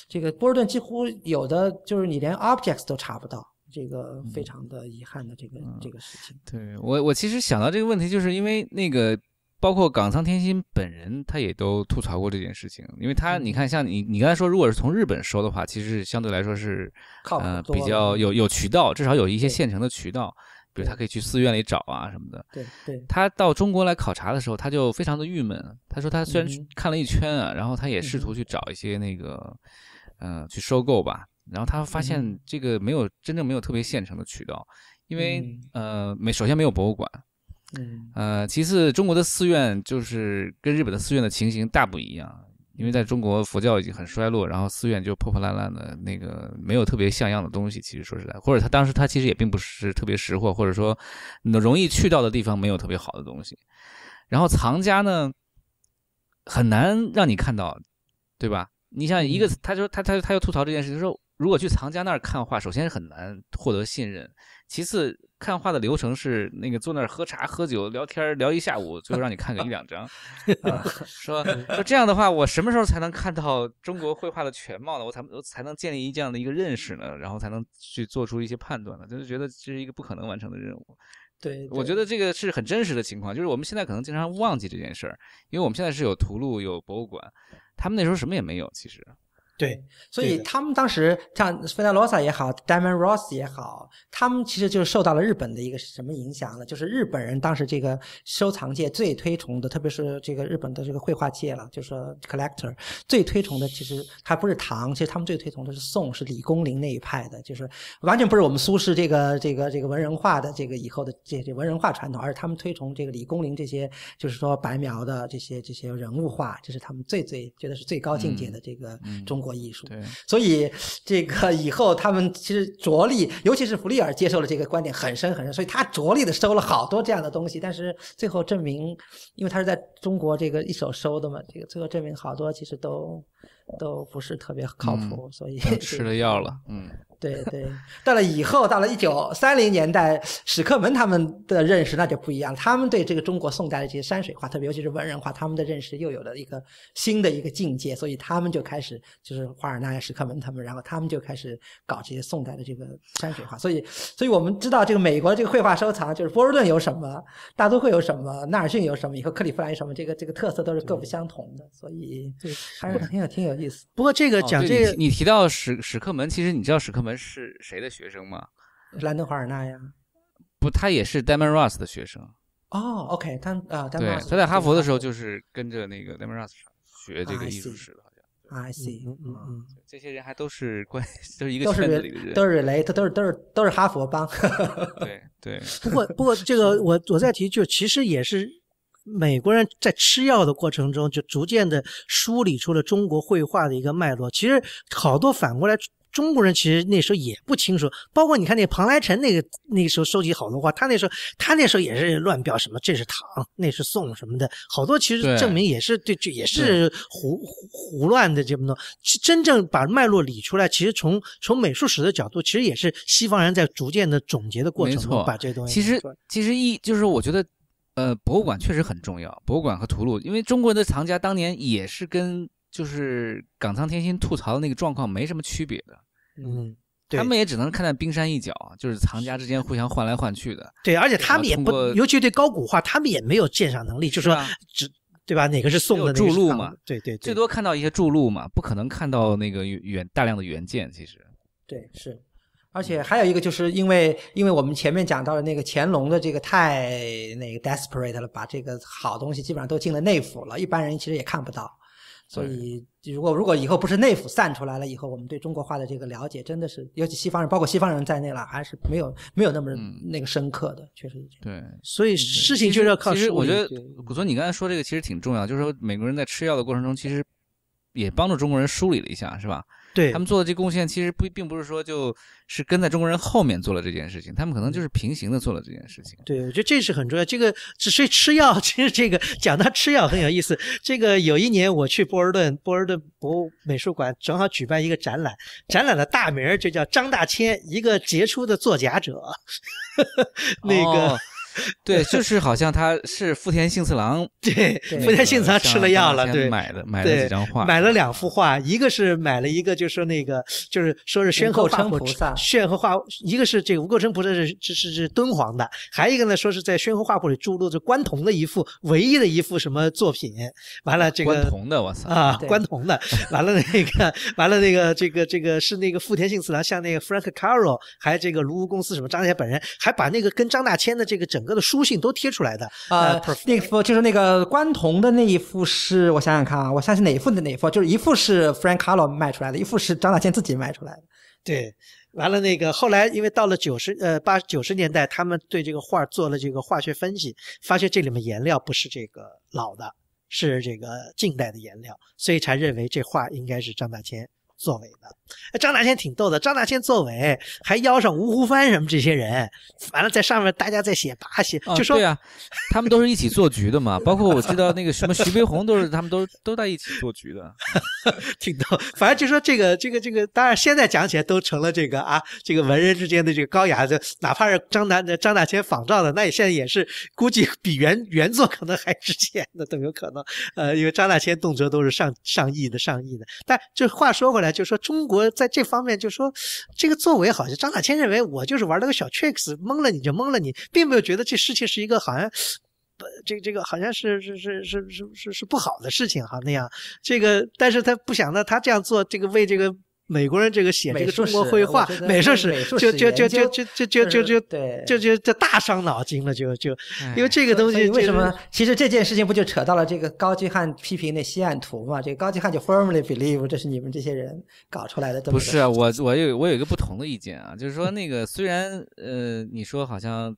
这个波士顿几乎有的就是你连 objects 都查不到，这个非常的遗憾的这个这个事情。对我
我其实想到这个问题，就是因为那个包括港仓天心本人他也都吐槽过这件事情，因为他你看像你你刚才说，如果是从日本收的话，其实相对来说是呃比较有有渠道，至少有一些现成的渠道。比如他可以去寺院里找啊什么的。对对。他到中国来考察的时候，他就非常的郁闷。他说他虽然看了一圈啊，然后他也试图去找一些那个，呃，去收购吧。然后他发现这个没有真正没有特别现成的渠道，因为呃，没首先没有博物馆，嗯，呃，其次中国的寺院就是跟日本的寺院的情形大不一样。因为在中国佛教已经很衰落，然后寺院就破破烂烂的，那个没有特别像样的东西。其实说实在，或者他当时他其实也并不是特别识货，或者说，容易去到的地方没有特别好的东西。然后藏家呢，很难让你看到，对吧？你像一个，他就他他他又吐槽这件事，说如果去藏家那儿看画，首先是很难获得信任，其次。看画的流程是那个坐那儿喝茶喝酒聊天聊一下午，最后让你看个一两张，<laughs> 说说这样的话，我什么时候才能看到中国绘画的全貌呢？我才我才能建立这样的一个认识呢，然后才能去做出一些判断呢？就是觉得这是一个不可能完成的任务。
对，我觉得
这个是很真实的情况，就是我们现在可能经常忘记这件事儿，因为我们现在是有图录有博物馆，他们那时候什么也没有，其实。
对，所以他们当时像费德罗萨也好，d a m o n Ross 也好，他们其实就是受到了日本的一个什么影响呢？就是日本人当时这个收藏界最推崇的，特别是这个日本的这个绘画界了，就是说 collector 最推崇的其实还不是唐，其实他们最推崇的是宋，是李公麟那一派的，就是完全不是我们苏轼这个这个这个文人画的这个以后的这这文人画传统，而是他们推崇这个李公麟这些就是说白描的这些这些人物画，这是他们最最觉得是最高境界的这个中国。做艺术，所以这个以后他们其实着力，尤其是弗利尔接受了这个观点很深很深，所以他着力的收了好多这样的东西，但是最后证明，因为他是在中国这个一手收的嘛，这个最后证明好多其实都都不是特别靠谱，所以吃了药了，<laughs> 嗯。对对，
<laughs> 到了以
后，到了一九三零年代，史克门他们的认识那就不一样，他们对这个中国宋代的这些山水画，特别尤其是文人画，他们的认识又有了一个新的一个境界，所以他们就开始就是华尔纳呀、史克门他们，然后他们就开始搞这些宋代的这个山水画，所以，所以我们知道这个美国这个绘画收藏，就是波士顿有什么，大都会有什么，纳尔逊有什么，以后克利夫兰有什么，这个这个特色都是各不相同的，所以还是挺有挺有意思。不过这个
讲这个，你提到史史克门，其实你知道史克门。们是谁的学生吗？
兰登·华尔纳呀，
不，他也是 Damon Ross 的学生。
哦，OK，他啊，对，他在哈佛
的时候就是跟着那个 Damon Ross 学这个艺术史的，好像。
I see，嗯嗯这些人还都是关，<laughs> 都是一个圈子里的人，都是
雷，他都是都是都是哈佛帮。<laughs> 对对。不过不过，这个我我在提，就其实也是美国人，在吃药的过程中，就逐渐的梳理出了中国绘画的一个脉络。其实好多反过来。中国人其实那时候也不清楚，包括你看那庞莱臣那个那个时候收集好多画，他那时候他那时候也是乱标什么这是唐，那是宋什么的，好多其实证明也是对，也是胡胡乱的这么多。真正把脉络理出来，其实从从美术史的角度，其实也是西方人在逐渐的总结的过程。中把这东西。其实其实一就是我觉得，呃，博物馆
确实很重要。博物馆和图录，因为中国的藏家当年也是跟就是冈仓天心吐槽的那个状况没什么区别的。嗯，他们也只能看到冰山一角，就是藏家之间互相换来换去的。
对，而且他们也不，尤其对高古画，他们也没有鉴赏能力，就是说只对吧？哪个是送的？注录嘛，
对对，最多看到一些注录嘛，不可能看到那个原大量的原件。其实，
对是，而
且还有一个就是因为因为我们前面讲到的那个乾隆的这个太那个 desperate 了，把这个好东西基本上都进了内府了，一般人其实也看不到。所以，如果如果以后不是内服散出来了以后，我们对中国画的这个了解真的是，尤其西方人，包括西方人在内了，还是没有没有那么那个深刻的，确实对。所以
事情就要靠。其实我觉
得
古尊你刚才说这个其实挺重要，就是说美国人在吃药的过程中，其实也帮助中国人梳理了一下，是吧？对他们做的这贡献，其实不并不是说就是跟在中国人后面做了这件事情，他们可能就
是平行的做了这件事情。对，我觉得这是很重要。这个只是吃药，其实这个讲到吃药很有意思。这个有一年我去波尔顿，波尔顿博物美术馆正好举办一个展览，展览的大名就叫张大千，一个杰出的作假者。
<laughs> 那个。<laughs> 对，就是好像他是福田幸次郎，<laughs> 对，福田幸次郎吃了药了，对，买的买了几张画，买
了两幅画，一个是买了一个，就说那个就是说是宣后称菩萨，宣和画，一个是这个吴构称菩萨是是是敦煌的，还一个呢说是在宣和画库里注入这关童的一幅唯一的一幅什么作品，完了这个关仝
的我操啊关
童的，完了那个完了那个这个这个是那个富田幸次郎向那个 Frank Caro 还这个卢浮公司什么张千本人还把那个跟张大千的这个整。个的书信都贴出来的啊，那
幅就是那个关同的那一幅是我想想看啊，我相信哪一幅的哪一幅，就是一幅是弗兰卡 o 卖出来的，一幅是张大千自己卖出来的。
对，完了那个后来因为到了九十呃八九十年代，他们对这个画做了这个化学分析，发现这里面颜料不是这个老的，是这个近代的颜料，所以才认为这画应该是张大千。作为的，张大千挺逗的。张大千作为还邀上吴湖帆什么这些人，完了在上面大家在写跋写，就说，对啊，他们都是一起做局的嘛。包括我知道那个什么徐悲
鸿都是，他们都都在一起做局的，<laughs>
挺逗。反正就说这个这个这个，当然现在讲起来都成了这个啊，这个文人之间的这个高雅的，哪怕是张南张大千仿造的，那也现在也是估计比原原作可能还值钱的都有可能。呃，因为张大千动辄都是上上亿的上亿的，但就话说回来。就说中国在这方面，就说这个作为好像张大千认为我就是玩了个小 tricks，蒙了你就蒙了你，并没有觉得这事情是一个好像，这个这个好像是是是是是是是不好的事情哈那样。这个，但是他不想呢，他这样做这个为这个。美国人这个写这个中国绘画美术史，就就就就就就就就就就就就大伤脑筋了，就就，因为这个东西为什么？
其实这件事情不就扯到了这个高居汉批评那《西岸图》嘛？这个高居汉就 firmly believe 这是你们这些人搞出来的东西。不是啊，
我，我有我有一个不同的意见啊，就是说那个虽然呃你说好像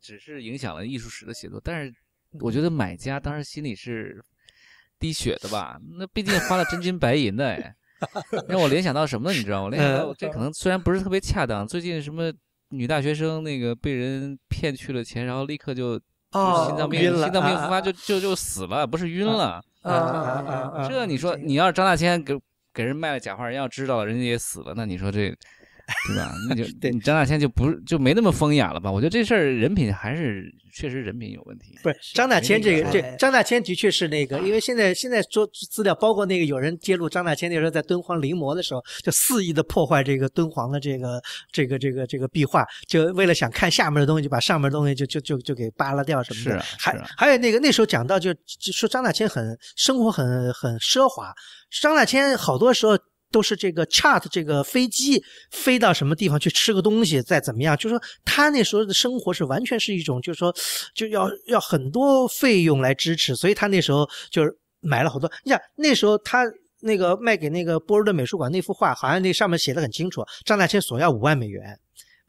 只是影响了艺术史的写作，但是我觉得买家当时心里是滴血的吧？那毕竟花了真金白银的哎。<laughs> 让我联想到什么呢？你知道吗？联想到这可能虽然不是特别恰当，最近什么女大学生那个被人骗去了钱，然后立刻就心脏病心脏病复发就就就死了，不是晕了这你说你要是张大千给给人卖了假画，人要知道，人家也死了，那你说这？对吧？<laughs> 那就对张大千就不就没那么风雅了吧？我觉得这事儿人品还是确实人品有问题。不是张大千这个，这
张大千的确是那个，因为现在现在说资料，包括那个有人揭露张大千那时候在敦煌临摹的时候，就肆意的破坏这个敦煌的这个这个这个这个壁画，就为了想看下面的东西，就把上面的东西就就就就给扒拉掉什么的。是，还还有那个那时候讲到就就说张大千很生活很很奢华，张大千好多时候。都是这个 chart 这个飞机飞到什么地方去吃个东西再怎么样，就说他那时候的生活是完全是一种就是说，就要要很多费用来支持，所以他那时候就是买了好多。你想那时候他那个卖给那个波尔顿美术馆那幅画，好像那上面写的很清楚，张大千索要五万美元。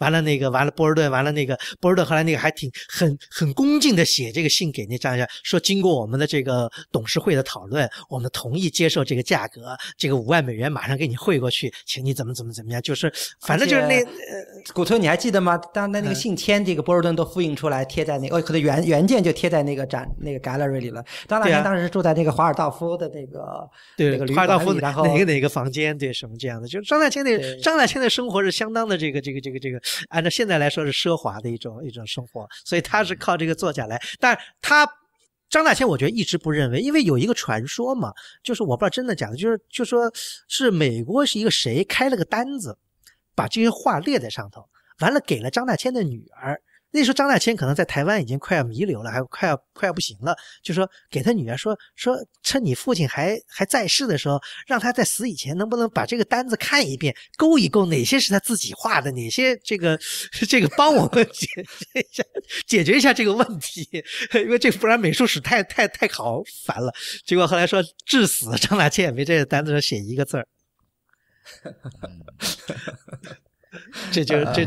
完了那个，完了波尔顿，完了那个波尔顿，后来那个还挺很很恭敬的写这个信给张这样，说经过我们的这个董事会的讨论，我们同意接受这个价格，这个五万美元马上给你汇过去，请你怎么怎么怎么样，就是反正就是那
呃骨头你还记得吗？当那那个信签，这个波尔顿都复印出来贴在那哦，可能原原件就贴在那个展那个
gallery 里了。张大千当
时住在那个华尔道夫的那个
对华尔道夫哪个哪个房间？对什么这样的？就是张大千那张大千的生活是相当的这个这个这个这个。按照现在来说是奢华的一种一种生活，所以他是靠这个作假来。但他张大千，我觉得一直不认为，因为有一个传说嘛，就是我不知道真的假的，就是就说是美国是一个谁开了个单子，把这些画列在上头，完了给了张大千的女儿。那时候张大千可能在台湾已经快要弥留了，还快要快要不行了，就说给他女儿说说，趁你父亲还还在世的时候，让他在死以前能不能把这个单子看一遍，勾一勾哪些是他自己画的，哪些这个这个帮我们 <laughs> 解决一下解决一下这个问题，<laughs> 因为这不然美术史太太太好烦了。结果后来说致死张大千也没在单子上写一个字儿，<laughs> 这就这。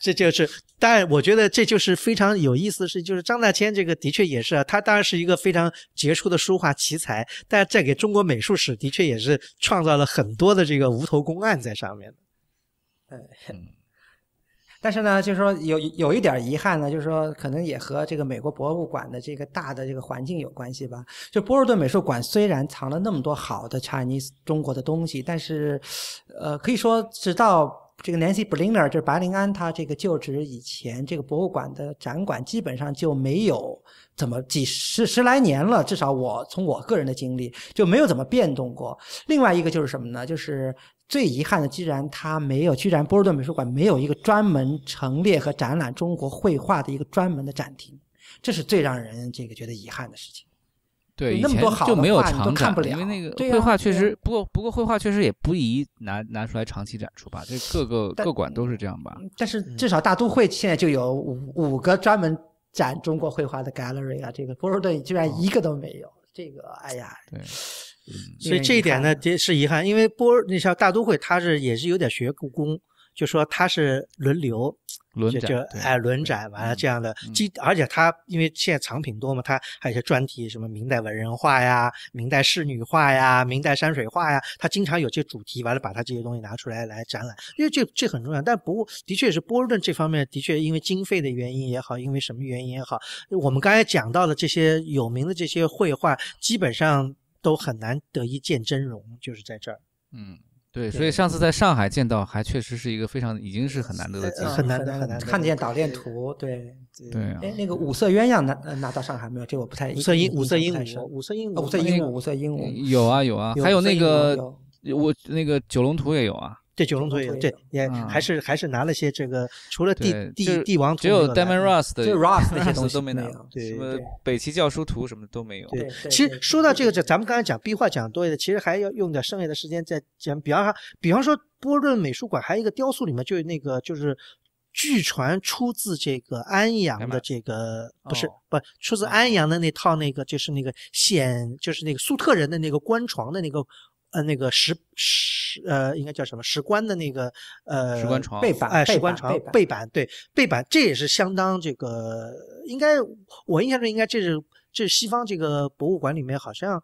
这就是，当然，我觉得这就是非常有意思的事，就是张大千这个的确也是，他当然是一个非常杰出的书画奇才，但在给中国美术史的确也是创造了很多的这个无头公案在上面嗯，但是呢，
就是说有有一点遗憾呢，就是说可能也和这个美国博物馆的这个大的这个环境有关系吧。就波士顿美术馆虽然藏了那么多好的 Chinese 中国的东西，但是，呃，可以说直到。这个 Nancy Berliner，这白灵安，他这个就职以前，这个博物馆的展馆基本上就没有怎么几十十来年了，至少我从我个人的经历就没有怎么变动过。另外一个就是什么呢？就是最遗憾的，既然他没有，居然波士顿美术馆没有一个专门陈列和展览中国绘画的一个专门的展厅，这是最让人这个觉得遗憾的事情。对，那么多好有，都看不了，因为那个绘画确实，不过不过绘画确实
也不宜拿拿出来长期展出吧，这各个各馆都是这样吧。
但是至少大都会现在就有五五个专门展中国绘画的 gallery 啊，这个波士顿居然一个都没有，这个哎呀，对。所以这
一点呢这是遗憾，因为波你像大都会它是也是有点学故宫，就说它是轮流。就就哎，轮展完了这样的，既而且它因为现在藏品多嘛，它还有一些专题，什么明代文人画呀、明代仕女画呀、明代山水画呀，它经常有这主题，完了把它这些东西拿出来来展览，因为这这很重要。但不，的确是波士顿这方面的确因为经费的原因也好，因为什么原因也好，我们刚才讲到的这些有名的这些绘画，基本上都很难得一见真容，就是在这儿。嗯。对，所以上次在
上海见到，还确实是一个非常，已经是很难得的机会，很难得很
难。看
见导电图，对对。哎，那个五色鸳鸯拿拿到上海没有？这我不太。五色鹦五色鹦鹉五色鹦五色鹦鹉五
色鹦鹉有啊有啊，还有那个我那个九龙图也有啊。这九龙图也，对，也还是还是拿了些这个，除了帝帝帝王图，只有 d e m o n r u s t 的，就 r u s t 那 <laughs> 些东西都没拿。
对，北齐教书图什么的都没有。对，其实
说到这个，这咱们刚才讲壁画讲多一点，其实还要用点剩下的时间再讲。比方说，比方说波顿美术馆还有一个雕塑，里面就是那个就是，据传出自这个安阳的这个，不是不出自安阳的那套那个，就是那个显就是那个粟特人的那个官床的那个。呃，那个石石呃，应该叫什么石棺的那个呃，石棺床背板，哎，石棺床背板，对背板，这也是相当这个，应该我印象中应该这是这是西方这个博物馆里面好像。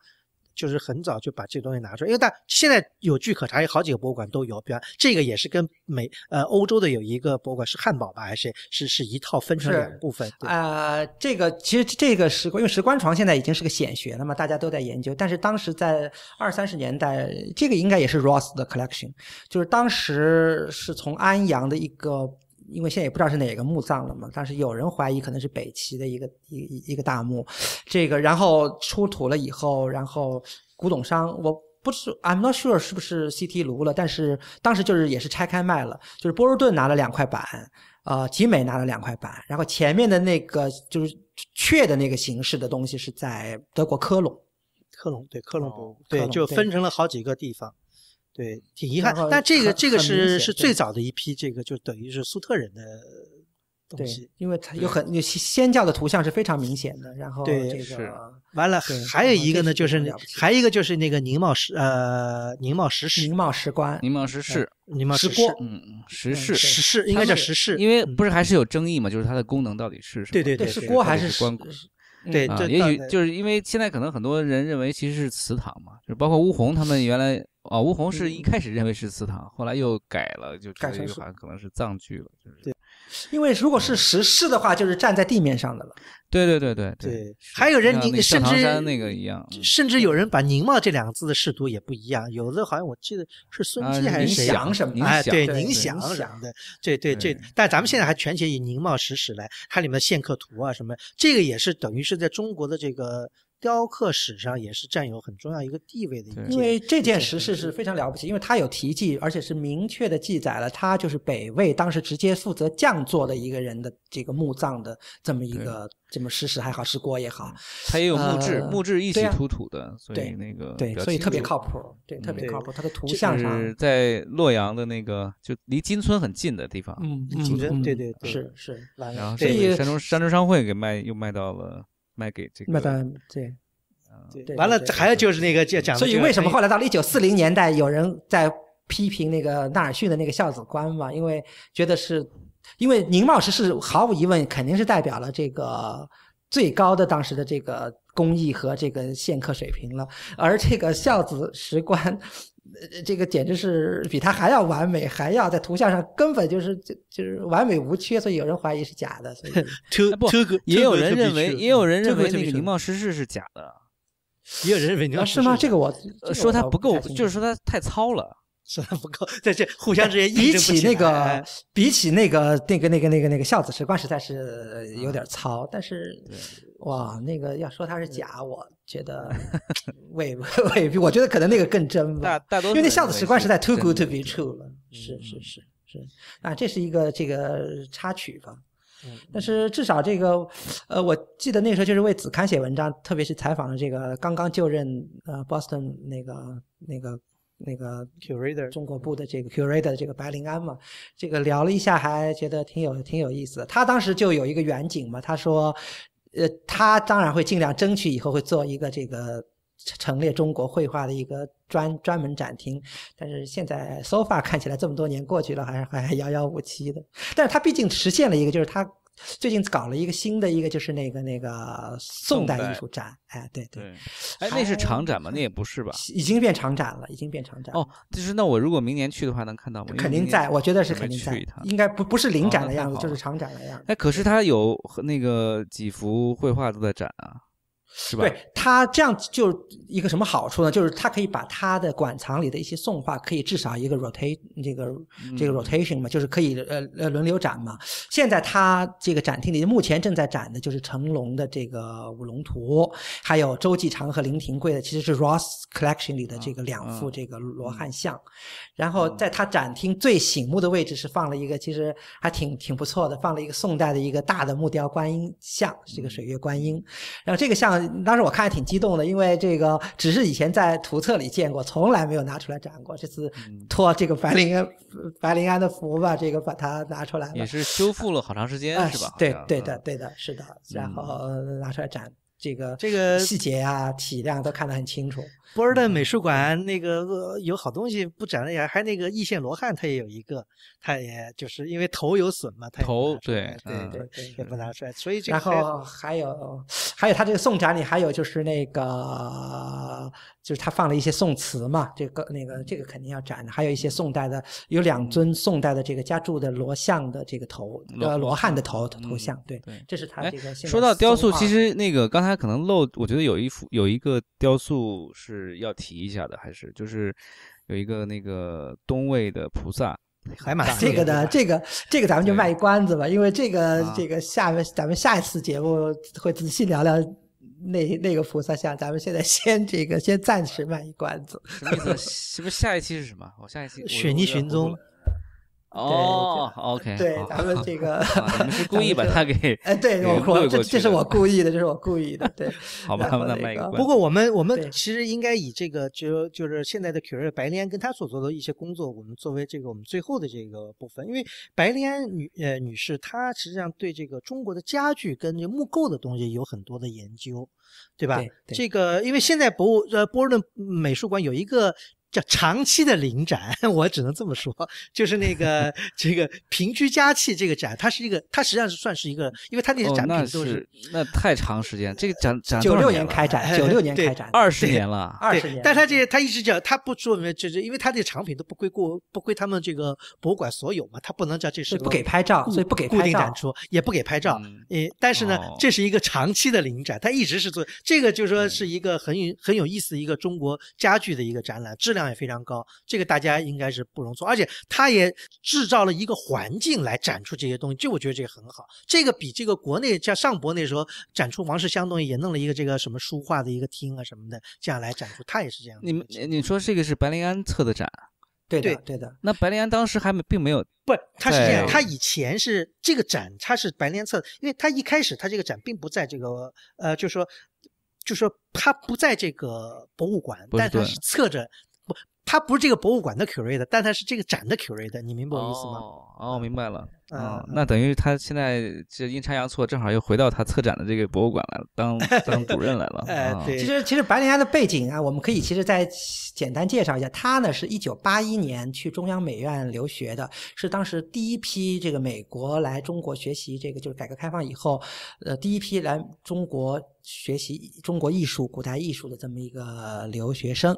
就是很早就把这东西拿出来，因为但现在有据可查，有好几个博物馆都有。比方这个也是跟美呃欧洲的有一个博物馆是汉堡吧，还是是是一套分成两部分。啊，这个其实这个石棺，因为石棺床现在已
经是个显学了嘛，大家都在研究。但是当时在二三十年代，这个应该也是 Ross 的 collection，就是当时是从安阳的一个。因为现在也不知道是哪个墓葬了嘛，但是有人怀疑可能是北齐的一个一一个大墓，这个然后出土了以后，然后古董商我不是 I'm not sure 是不是 CT 炉了，但是当时就是也是拆开卖了，就是波尔顿拿了两块板，呃，集美拿了两块板，然后前面的那个就是雀的那个形式的东西是在
德国科隆，科隆对科隆对，就分成了好几个地方。对，挺遗憾。但这个这个是是最早的一批，这个就等于是粟特人的东西，因为它有
很有先教的图像是非常明显的。
然后对，是完了还有一个呢，就是还一个就是那个宁茂石呃宁茂石室、宁茂石棺、宁茂石室、宁茂石棺嗯石室石室应该叫石室，因为不是还
是有争议嘛，就是它的功能到底是什么？对对对是锅还是棺？对，也许就是因为现在可能很多人认为其实是祠堂嘛，就是包括吴宏他们原来哦，吴宏是一开始认为是祠堂，后来又改了，就改成好像可能是藏剧了，就是。
因为如果是石室的话，就是站在地面上的了。
对对对对对。还有人宁甚至。那个一样。
甚至有人把“宁茂”这两个字的释读也不一样，有的好像我记得是孙基还是谁？想什么？哎，对，宁想想的，对对对。但咱们现在还全且以“宁茂”石室来，它里面的《线刻图》啊什么，这个也是等于是在中国的这个。雕刻史上也是占有很重要一个地位的，因为这件石室是非常了不起，因为
它有题记，而且是明确的记载了，它就是北魏当时直接负责匠作的一个人的这个墓葬的这么一个这么事实，还好是锅也好，它也有木志，木志一起出土的，所以那个对，所以特别靠谱，对，特别靠谱。它的图像是
在洛阳的那个，就离金村很近的地方，嗯
金村，对对是是，然后这个山中
山中商会给卖又卖到了。卖给这个，卖当
对，对，完了，这还有就是那个讲，所以为什么后来
到了一九四零年代，有人在批评那个纳尔逊的那个孝子观嘛？因为觉得是，因为宁茂实是毫无疑问肯定是代表了这个。最高的当时的这个工艺和这个线刻水平了，而这个孝子石棺，这个简直是比它还要完美，还要在图像上根本就是就就是完美无缺，所以有人怀疑是假的。所以，<laughs> 车不也有人认为，<laughs> 也有人认为那个灵
茂石室是假
的，也有人认为是吗？这个我说它不够，就是说它太糙了。说的不够，在这互相之间。比起那个，
比起那个，那个，那个，那个，那个孝子石棺实在是有点糙，但是，哇，那个要说它是假，<laughs> 我觉得未 <laughs> 未必，我觉得可能那个更真吧。大多因为那孝子石棺实在 too good to be true 了。是是是是啊，这是一个这个插曲吧。但是至少这个，呃，我记得那时候就是为子刊写文章，特别是采访了这个刚刚就任呃 Boston 那个那个。那个 curator 中国部的这个 curator 这个白灵安嘛，这个聊了一下，还觉得挺有挺有意思。的。他当时就有一个远景嘛，他说，呃，他当然会尽量争取，以后会做一个这个陈列中国绘画的一个专专门展厅。但是现在 so far 看起来这么多年过去了，还是还遥遥无期的。但是他毕竟实现了一个，就是他。最近搞了一个新的一个，就是那个那个宋代艺术展，哎，对对，
哎，那是常展吗？那也不是吧，已经变常
展了，已经变常展。哦，就是那
我如果明年去的话，能看到吗？肯定在，我觉得是肯定在，
应该不不是临展的样子，就是常展的样子。
哎，可是他有那个几幅绘画都在展啊。对
他这样就一个什么好处呢？就是他可以把他的馆藏里的一些宋画，可以至少一个 rotate 这个这个 rotation 嘛，就是可以呃呃轮流展嘛。现在他这个展厅里目前正在展的就是成龙的这个五龙图，还有周继常和林廷桂的，其实是 Ross Collection 里的这个两幅这个罗汉像。然后在他展厅最醒目的位置是放了一个其实还挺挺不错的，放了一个宋代的一个大的木雕观音像，是一个水月观音。然后这个像。当时我看挺激动的，因为这个只是以前在图册里见过，从来没有拿出来展过。这次托这个白灵、<laughs> 白灵安的福吧，这个把它拿出来了。也
是修复了好长
时间，是吧？对
对的，对的，是的。然后拿出来展，这个这个细节啊、体量都看得很清楚。
波尔顿美术馆那个呃、有好东西不展了呀，还那个易县罗汉他也有一个，他也就是因为头有损嘛，
头对对
对，也不拿出来。所以这个然后
还有还有他这个宋展里还有就是那个就是他放了一些宋词嘛，这个那个这个肯定要展的，还有一些宋代的有两尊宋代的这个加铸的罗像的这个头呃罗汉的头头像，对，这是他这个。说到雕塑，其实
那个刚才可能漏，我觉得有一幅有一个雕塑是。是要提一下的，还是就是有一个那个东魏的菩萨，还蛮这个的，这
个这个咱们就卖一关子吧，因为这个这个下面咱们下一次节目会仔细聊聊那那个菩萨像，咱们现在先这个先暂时卖一关子，什么意思？
是不是下一期是什么？我下一期雪泥寻踪。
哦，OK，对，咱们这个，
你是故意把他给哎，对我我这这是我故
意的，这是我故意的，对，
<laughs>
好吧，那卖一个不过我们我们
其实应该以这个就就是现在的 c u r r 白莲跟她所做的一些工作，我们作为这个我们最后的这个部分，因为白莲女呃女士她实际上对这个中国的家具跟这木构的东西有很多的研究，对吧？这个因为现在博物呃波士顿美术馆有一个。叫长期的临展，<laughs> 我只能这么说，就是那个 <laughs> 这个平居家器这个展，它是一个，它实际上是算是一个，因为它那些展品都是
那太长时间，这个展展九六年开
展，九六年开展，二十年了，二十年，但
它这些它一直叫它不说明，就是因为它这些藏品都不归国，不归他们这个博物馆所有嘛，它不能叫这是不给拍照，所以不给固定展出，也不给拍照，呃，但是呢，这是一个长期的临展，它一直是做这个，就说是一个很有很有意思一个中国家具的一个展览，质量。也非常高，这个大家应该是不容错，而且他也制造了一个环境来展出这些东西，这我觉得这个很好，这个比这个国内像上博那时候展出王世襄东西也弄了一个这个什么书画的一个厅啊什么的这样来展出，他也是这样。你们你说这个是白莲
庵策的展，对对对的。
那白莲庵当时还没并没有，不，他是这样，他以前是这个展，他是白莲庵策，因为他一开始他这个展并不在这个呃，就说就说他不在这个博物馆，但他是侧着。他不是这个博物馆的 curate 的，但他是这个展的 curate 的，你明白我意思吗？哦，明白了。啊，那
等于他现在这阴差阳错，正好又回到他策展的这个博物馆来了，当 <laughs> 当主任来了。哎，
对。其实，其实白莲家的背景啊，我们可以其实再简单介绍一下。他呢，是一九八一年去中央美院留学的，是当时第一批这个美国来中国学习这个就是改革开放以后，呃，第一批来中国学习中国艺术、古代艺术的这么一个留学生。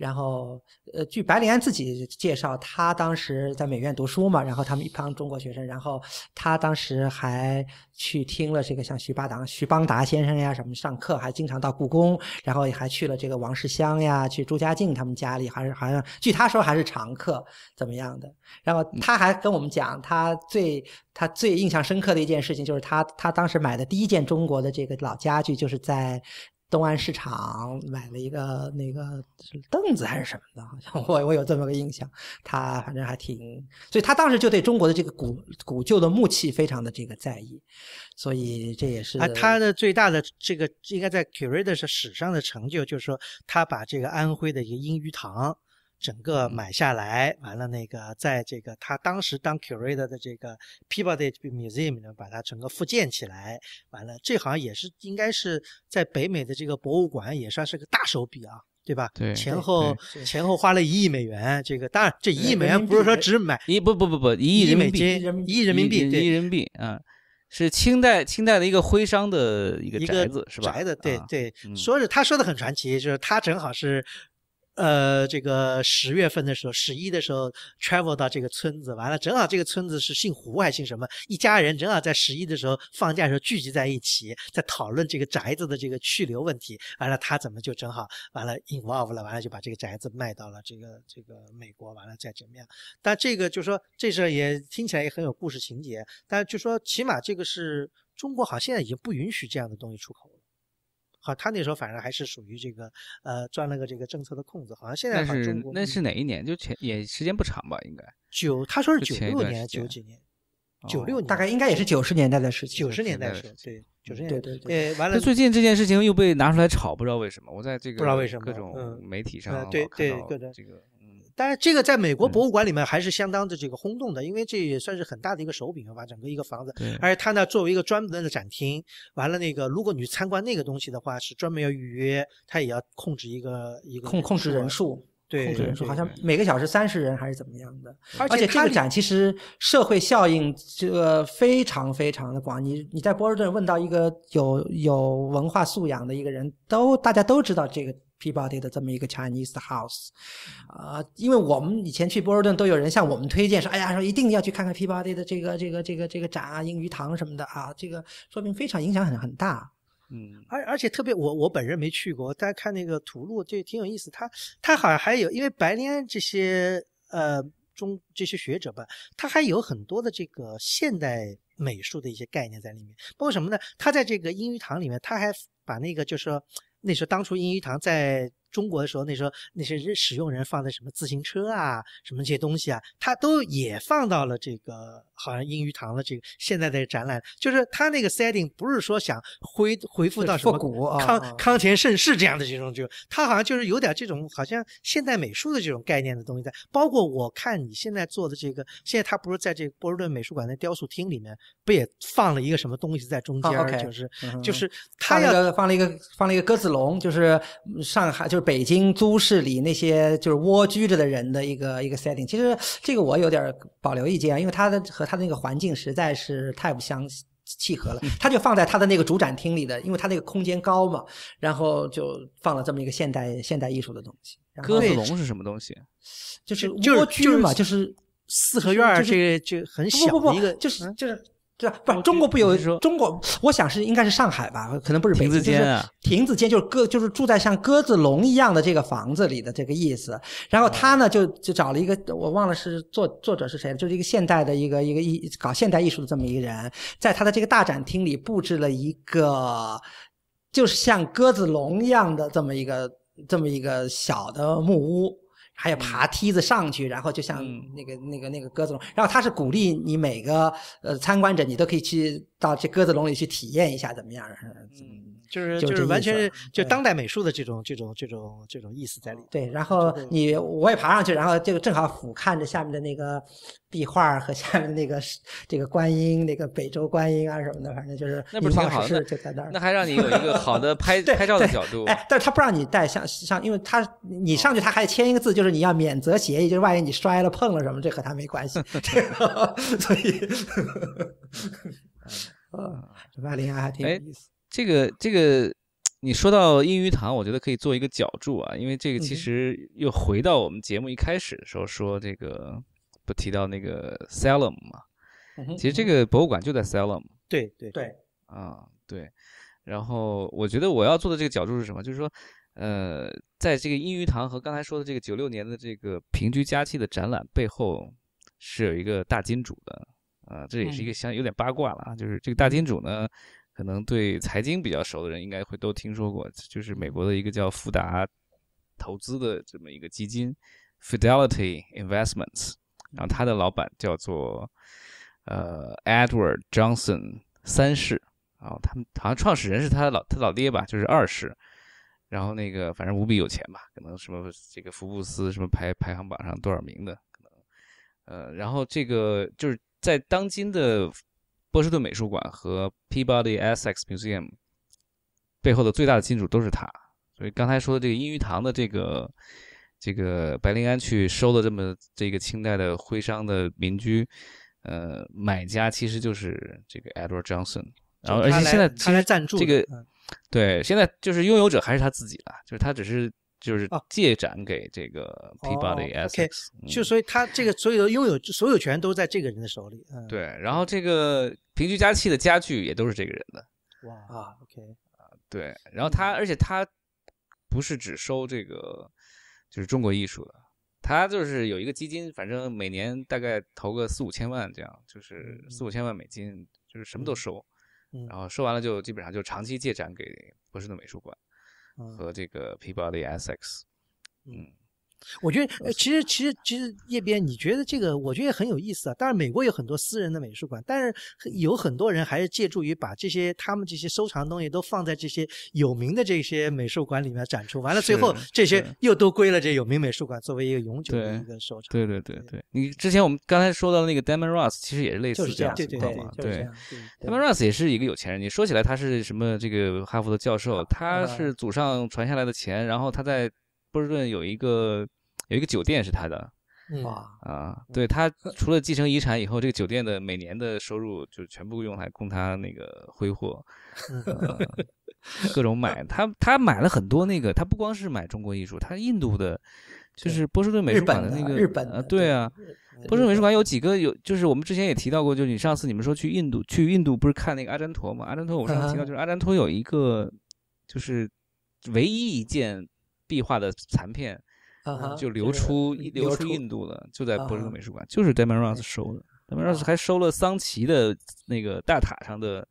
然后，呃，据白礼安自己介绍，他当时在美院读书嘛，然后他们一帮中国学生，然后他当时还去听了这个像徐八达徐邦达先生呀什么上课，还经常到故宫，然后还去了这个王世襄呀，去朱家静他们家里，还是好像据他说还是常客怎么样的。然后他还跟我们讲，他最他最印象深刻的一件事情，就是他他当时买的第一件中国的这个老家具，就是在。东安市场买了一个那个凳子还是什么的，好像我我有这么个印象。他反正还挺，所以他当时就对中国的这个古古旧的木器非常的这个
在意，所以这也是他的最大的这个应该在 curator 是史上的成就，就是说他把这个安徽的一个阴鱼堂。整个买下来，完了那个，在这个他当时当 curator 的这个 Peabody Museum 呢，把它整个复建起来，完了这好像也是应该是在北美的这个博物馆也算是个大手笔啊，对吧？对，前后前后花了一亿美元，这个当然这一亿美元不是说只
买一不不不不一亿人民币，一亿人民币，一亿人民币，嗯，是清代清代的一个徽商的
一个宅子是吧？宅的对对，说是他说的很传奇，就是他正好是。呃，这个十月份的时候，十一的时候，travel 到这个村子，完了，正好这个村子是姓胡还是姓什么？一家人正好在十一的时候放假的时候聚集在一起，在讨论这个宅子的这个去留问题。完了，他怎么就正好完了 involve 了？完了就把这个宅子卖到了这个这个美国，完了再怎么样。但这个就说这事也听起来也很有故事情节。但就说起码这个是中国，好像现在已经不允许这样的东西出口了。好，他那时候反正还是属于这个，呃，钻了个这个政策的空子。好像现在，但是那是
哪一年？就前也
时间不长吧，应该九，他说是九六年，九
几年，九六
年，大概应该也是九十年代的事情。九十年
代时，对九十年代对。完了，最近这件事情
又被拿出来炒，不
知道为什么。我在这个不知道为什么各种媒体上对各种
这个。当然，这个在美国博物馆里面还是相当的这个轰动的，因为这也算是很大的一个手柄，把整个一个房子。而且它呢，作为一个专门的展厅，完了那个，如果你参观那个东西的话，是专门要预约，它也要控制一个一个控控制人数，对控制人数，好像每个小时三十
人还是怎么样的。而且这个展其实社会效应这个非常非常的广，你你在波士顿问到一个有有文化素养的一个人都大家都知道这个。Peabody 的这么一个 Chinese House，啊，因为我们以前去波尔顿都有人向我们推荐说，哎呀，说一定要去看看 Peabody 的这个这个这个这个展啊，英语堂什么的啊，这个说明非常影响很很大。
嗯，而而且特别我我本人没去过，大家看那个图录就挺有意思。他他好像还有，因为白莲这些呃中这些学者吧，他还有很多的这个现代美术的一些概念在里面。包括什么呢？他在这个英语堂里面，他还把那个就是说。那时候当初英一堂在。中国的时候，那时候那些人使用人放的什么自行车啊，什么这些东西啊，他都也放到了这个好像英语堂的这个现在的展览，就是他那个 setting 不是说想恢恢复到什么康康乾盛世这样的这种就，他好像就是有点这种好像现代美术的这种概念的东西在。包括我看你现在做的这个，现在他不是在这波士顿美术馆的雕塑厅里面，不也放了一个什么东西在中间？就是就是他那个放
了一个放了一个鸽子笼，就是上海就。北京都市里那些就是蜗居着的人的一个一个 setting，其实这个我有点保留意见啊，因为他的和他的那个环境实在是太不相契合了。<laughs> 他就放在他的那个主展厅里的，因为他那个空间高嘛，然后就放了这么一个现代现代艺术的东西。鸽子笼是什么东西？就是蜗居嘛，就是四合院儿，这就很小，不不不，一个就是就是。这不，是中国不有中国？我想是应该是上海吧，可能不是。亭子间啊，亭子间就是鸽，就是住在像鸽子笼一样的这个房子里的这个意思。然后他呢，就就找了一个我忘了是作作者是谁，就是一个现代的一个一个艺搞现代艺术的这么一个人，在他的这个大展厅里布置了一个，就是像鸽子笼一样的这么一个这么一个小的木屋。还有爬梯子上去，然后就像那个那个那个鸽子笼，然后他是鼓励你每个呃参观者，你都可以去到这鸽子笼里去体验一下怎么样？
就是就是完全就当代美术的这种这种这种这种意思在里。对，然后你我也爬上去，然后这个正好俯
瞰着下面的那个壁画和下面那个这个观音，那个北周观音啊什么的，反正就是那不是放好，那还让你有一个好
的拍 <laughs> 拍照的角度。哎，
但是他不让你带像像，因为他你上去他还签一个字，就是你要免责协议，就是万一你摔了碰了什么，这和他没关系。<laughs> 这个，所以，<laughs> 这万林还挺有意思。
这个这个，你说到英鱼堂，我觉得可以做一个角注啊，因为这个其实又回到我们节目一开始的时候说这个，不提到那个 Salem 嘛？其实这个博物馆就在 Salem。对对对，啊对，然后我觉得我要做的这个角注是什么？就是说，呃，在这个英鱼堂和刚才说的这个九六年的这个平居佳期的展览背后，是有一个大金主的啊，这也是一个相有点八卦了啊，就是这个大金主呢。可能对财经比较熟的人应该会都听说过，就是美国的一个叫富达投资的这么一个基金，Fidelity Investments，然后他的老板叫做呃 Edward Johnson 三世，然后他们好像创始人是他的老他老爹吧，就是二世，然后那个反正无比有钱吧，可能什么这个福布斯什么排排行榜上多少名的，可能呃，然后这个就是在当今的。波士顿美术馆和 Peabody Essex Museum 背后的最大的金主都是他，所以刚才说的这个英鱼堂的这个这个白令安去收的这么这个清代的徽商的民居，呃，买家其实就是这个 Edward Johnson，然后而且现在他来赞助这个，对，现在就是拥有者还是他自己了，就是他只是。就是借展给这个 Peabody a r 就所
以他这个所有的拥有所有权都在这个人的手里。
对，然后这个平居家器的家具也都是这个人的。
哇，OK。啊，
对，然后他而且他不是只收这个，就是中国艺术的，他就是有一个基金，反正每年大概投个四五千万这样，就是四五千万美金，就是什么都收，然后收完了就基本上就长期借展给波士顿美术馆。和这个 Peabody SX，嗯。
我觉得其实其实其实叶边，你觉得这个我觉得很有意思啊。当然，美国有很多私人的美术馆，但是有很多人还是借助于把这些他们这些收藏的东西都放在这些有名的这些美术馆里面展出。完了最后这些又都归了这有名美术馆作为一个永久的一个收藏。对对对对，你之前我们刚才说到那个 Damon Ross，其实也是类似这样，对对吗？对
，Damon Ross 也是一个有钱人。你说起来，他是什么？这个哈佛的教授，他是祖上传下来的钱，然后他在。波士顿有一个有一个酒店是他的，哇啊，对他除了继承遗产以后，这个酒店的每年的收入就全部用来供他那个挥霍，各种买他他买了很多那个，他不光是买中国艺术，他印度的，就是波士顿美术馆的那个日本啊，对啊，波士顿美术馆有几个有，就是我们之前也提到过，就是你上次你们说去印度去印度不是看那个阿占陀嘛？阿占陀我上次提到就是阿占陀有一个就是唯一一件。壁画的残片就流出流出印度了，就在波士顿美术馆，就是 Demaraz 收的。d e m a r a 还收了桑奇的那个大塔上的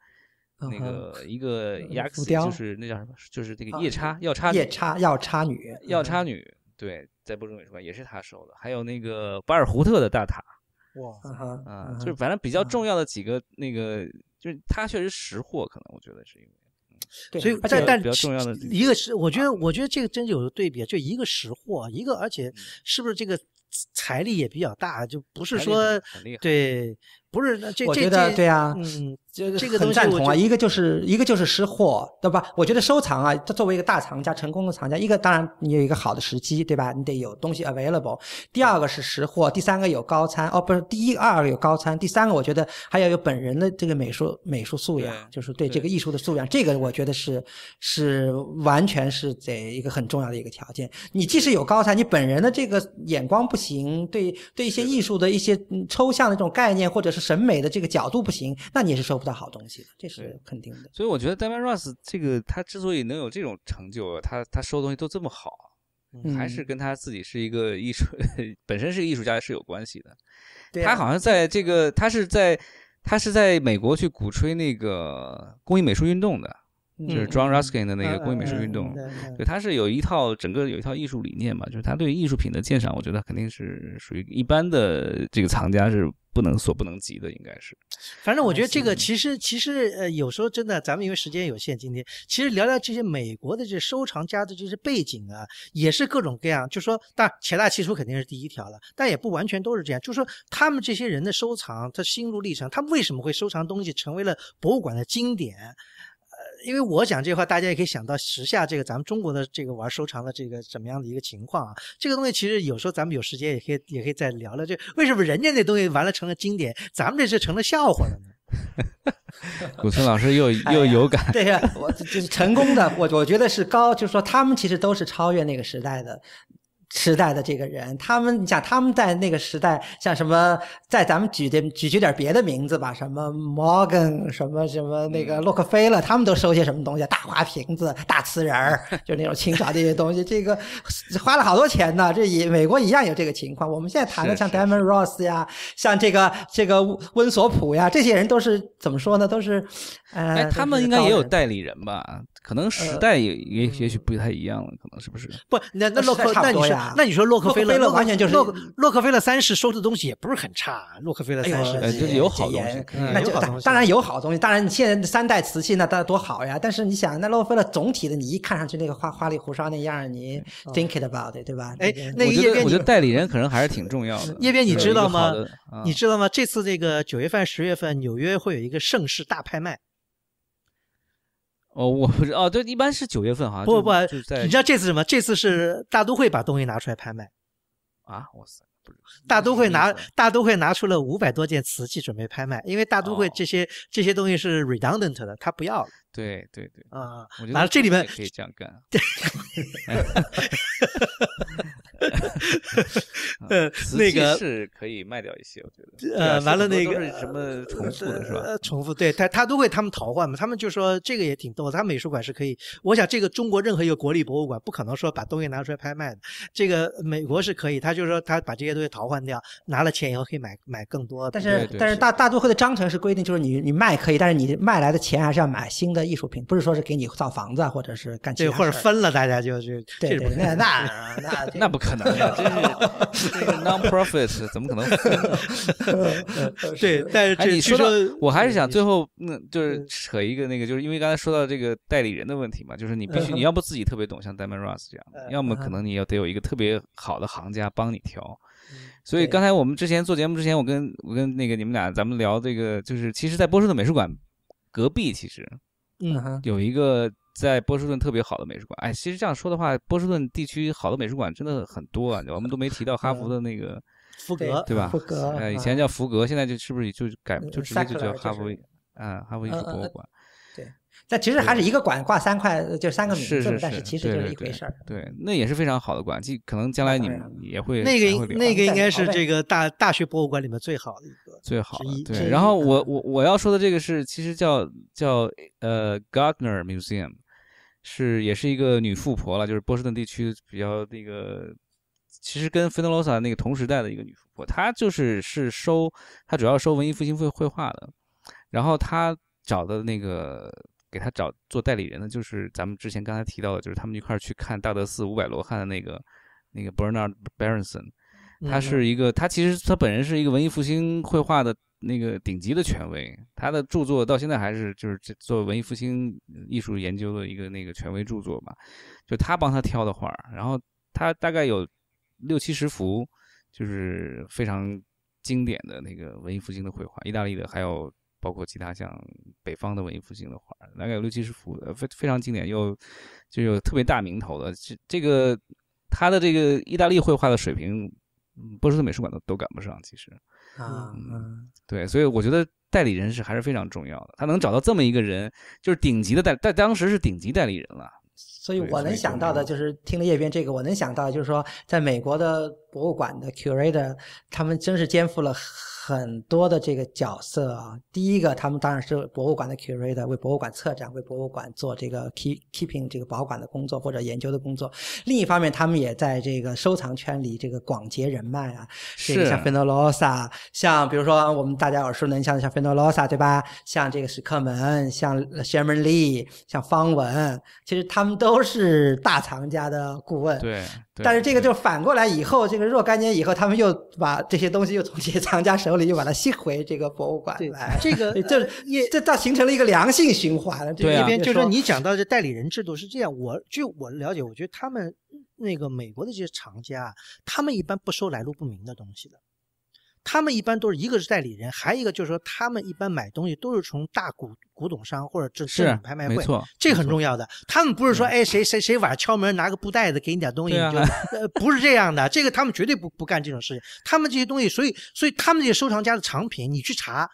那个一个雅克，就是那叫什么，就是这个夜叉，
要叉夜叉，要叉女，要叉女。
对，在波士顿美术馆也是他收的。还有那个巴尔胡特的大塔，
哇，
啊，就是
反正比较重要的几个，那个就是他确实识货，可能我觉得是因为。所以，但但一
个是，我觉得，我觉得这个真有对比，就一个识货，一个而且是不是这个财力也比较大，就不是说对。不是，这觉得对啊，嗯，这个很赞同啊。一个
就是一个就是识货，对吧？我觉得收藏啊，它作为一个大藏家、成功的藏家，一个当然你有一个好的时机，对吧？你得有东西 available。第二个是识货，第三个有高参哦，不是，第一二个有高参，第三个我觉得还要有本人的这个美术美术素养，就是对这个艺术的素养，这个我觉得是是完全是得一个很重要的一个条件。你即使有高参，你本人的这个眼光不行，对对一些艺术的一些抽象的这种概念或者是。审美的这个角度不行，那你也是收不到好东西的，这是肯定的。
所以我觉得 Damien h i s 这个他之所以能有这种成就，他他收东西都这么好，还是跟他自己是一个艺术 <laughs> 本身是艺术家是有关系的。他好像在这个他是在他是在美国去鼓吹那个工艺美术运动的。就是 John Ruskin 的那个工艺美术运动，对，他是有一套整个有一套艺术理念嘛，就是他对艺术品的鉴赏，我觉得肯定是属于一般的这个藏家是不能所不能及的，应该是。
反正我觉得这个其实其实呃，有时候真的，咱们因为时间有限，今天其实聊聊这些美国的这收藏家的这些背景啊，也是各种各样。就说，但且大器粗肯定是第一条了，但也不完全都是这样。就说他们这些人的收藏，他心路历程，他为什么会收藏东西，成为了博物馆的经典。因为我讲这话，大家也可以想到时下这个咱们中国的这个玩收藏的这个怎么样的一个情况啊。这个东西其实有时候咱们有时间也可以也可以再聊聊，这为什么人家那东西完了成了经典，咱们这是成了笑话了呢？
<laughs>
古村老师又又有感，对
呀，就是成功的。我我觉得是高，就是说他们
其实都是超越那个时代的。时代的这个人，他们，你想他们在那个时代，像什么，在咱们举的举举点别的名字吧，什么摩根，什么什么那个洛克菲勒，他们都收些什么东西，大花瓶子、大瓷人儿，<laughs> 就那种清朝这些东西，这个花了好多钱呢。这也美国一样有这个情况。我们现在谈的像 Diamond Ross 呀，像这个这个温索普呀，这些人都是怎么说呢？都是，
呃，他们应该也有
代理人吧。可能时代也也也许不太一样
了，可能是不是？不，那那洛克那你说洛克菲勒完全就是洛克菲勒三世收的东西也不是很差，洛克菲勒哎世，就是有好东西，那当然当然有好东西，当
然你现在三代瓷器那多多好呀！但是你想，那洛克菲勒总体的你一看上去那个花花里胡哨那样，你 think it about it，对吧？哎，
那我觉我觉得代理人可能还是挺重要的。叶
边你知道吗？你知道吗？这次这个九月份十月份纽约会有一个盛世大拍卖。
哦，我不是哦，对，一般是九月份好像不不，你知
道这次什么？这次是大都会把东西拿出来拍卖
啊！哇塞，
大都会拿大都会拿出了五百多件瓷器准备拍卖，因为大都会这些这些东西是 redundant 的，他不要了。对对对，啊，拿了这里面可以这样干。<laughs> <laughs> <laughs> <laughs> 呃，那个是可以卖掉一些，我觉得呃，完了那个什么重复的是吧？重复，对他他都会他们淘换嘛，他们就说这个也挺逗的。他美术馆是可以，我想这个中国任何一个国立博物馆不可能说把东西拿出来拍卖的。这个美国是可以，他就说他把这些东西淘换掉，拿了钱以后可以买买更多的。但是但是
大大多会的章程是规定，就是你你卖可以，但是你卖来的钱还是要买新的艺术品，不是说是给你造房子或者是干这或者分
了大家就就对对那那 <laughs> 那那不可。可能呀，真是 nonprofit 怎么可能？<laughs> 对，但是你说，
我还是想最后那就是扯一个那个，就是因为刚才说到这个代理人的问题嘛，就是你必须你要不自己特别懂，像 d a m o n n r u s h 这样，要么可能你要得有一个特别好的行家帮你调。所以刚才我们之前做节目之前，我跟我跟那个你们俩，咱们聊这个，就是其实，在波士顿美术馆隔壁，其实嗯，有一个。在波士顿特别好的美术馆，哎，其实这样说的话，波士顿地区好的美术馆真的很多啊，我们都没提到哈佛的那个福格，对吧？福格，呃，以前叫福格，现在就是不是就改，就直接就叫哈佛，嗯，哈佛艺术博物馆。
但其实还是一个馆挂三块，就三个名字，但是其实就是一回事儿。
对，那也是非常好的馆，即可能将来你们也会那个
那个应该是这
个大大学博物馆里面最好的一个。最好对。然
后我我我要说的这个是，其实叫叫呃 Gardner Museum，是也是一个女富婆了，就是波士顿地区比较那个，其实跟菲德罗萨那个同时代的一个女富婆，她就是是收她主要收文艺复兴绘绘画的，然后她找的那个。给他找做代理人的就是咱们之前刚才提到的，就是他们一块儿去看大德寺五百罗汉的那个那个 Bernard r 尔纳· s o n 他是一个，他其实他本人是一个文艺复兴绘画的那个顶级的权威，他的著作到现在还是就是做文艺复兴艺术研究的一个那个权威著作嘛，就他帮他挑的画儿，然后他大概有六七十幅，就是非常经典的那个文艺复兴的绘画，意大利的还有。包括其他像北方的文艺复兴的画，大概有六七十幅，非非常经典又就有特别大名头的这这个他的这个意大利绘画的水平，波士顿美术馆都都赶不上其实啊，对，所以我觉得代理人是还是非常重要的，他能找到这么一个人，就是顶级的代在当时是顶级代理人了。
所以我能想到的就是听了叶边这个，我能想到就是说，在美国的博物馆的 curator，他们真是肩负了很多的这个角色啊。第一个，他们当然是博物馆的 curator，为博物馆策展，为博物馆做这个 keep keeping 这个保管的工作或者研究的工作。另一方面，他们也在这个收藏圈里这个广结人脉啊，像 Fernolosa，像比如说我们大家耳熟能详的像 f e 罗萨 o o s a 对吧？像这个史克门，像 Sherman Lee，像方文，其实他们都。都是大藏家的顾问，
对。但是这
个就反过来，以后这个若干年以后，他们又把这些东西又从这些藏家手里又把它吸回这个博物馆来。这个这 <laughs> 也这倒形成了一
个良性循环。对，一边就是你讲到这代理人制度是这样。我据我了解，我觉得他们那个美国的这些藏家，他们一般不收来路不明的东西的。他们一般都是一个是代理人，还一个就是说，他们一般买东西都是从大古古董商或者这这种拍卖会，这很重要的。他们不是说，哎，谁谁谁晚上敲门拿个布袋子给你点东西，就不是这样的。这个他们绝对不不干这种事情。他们这些东西，所以所以他们这些收藏家的藏品，你去查。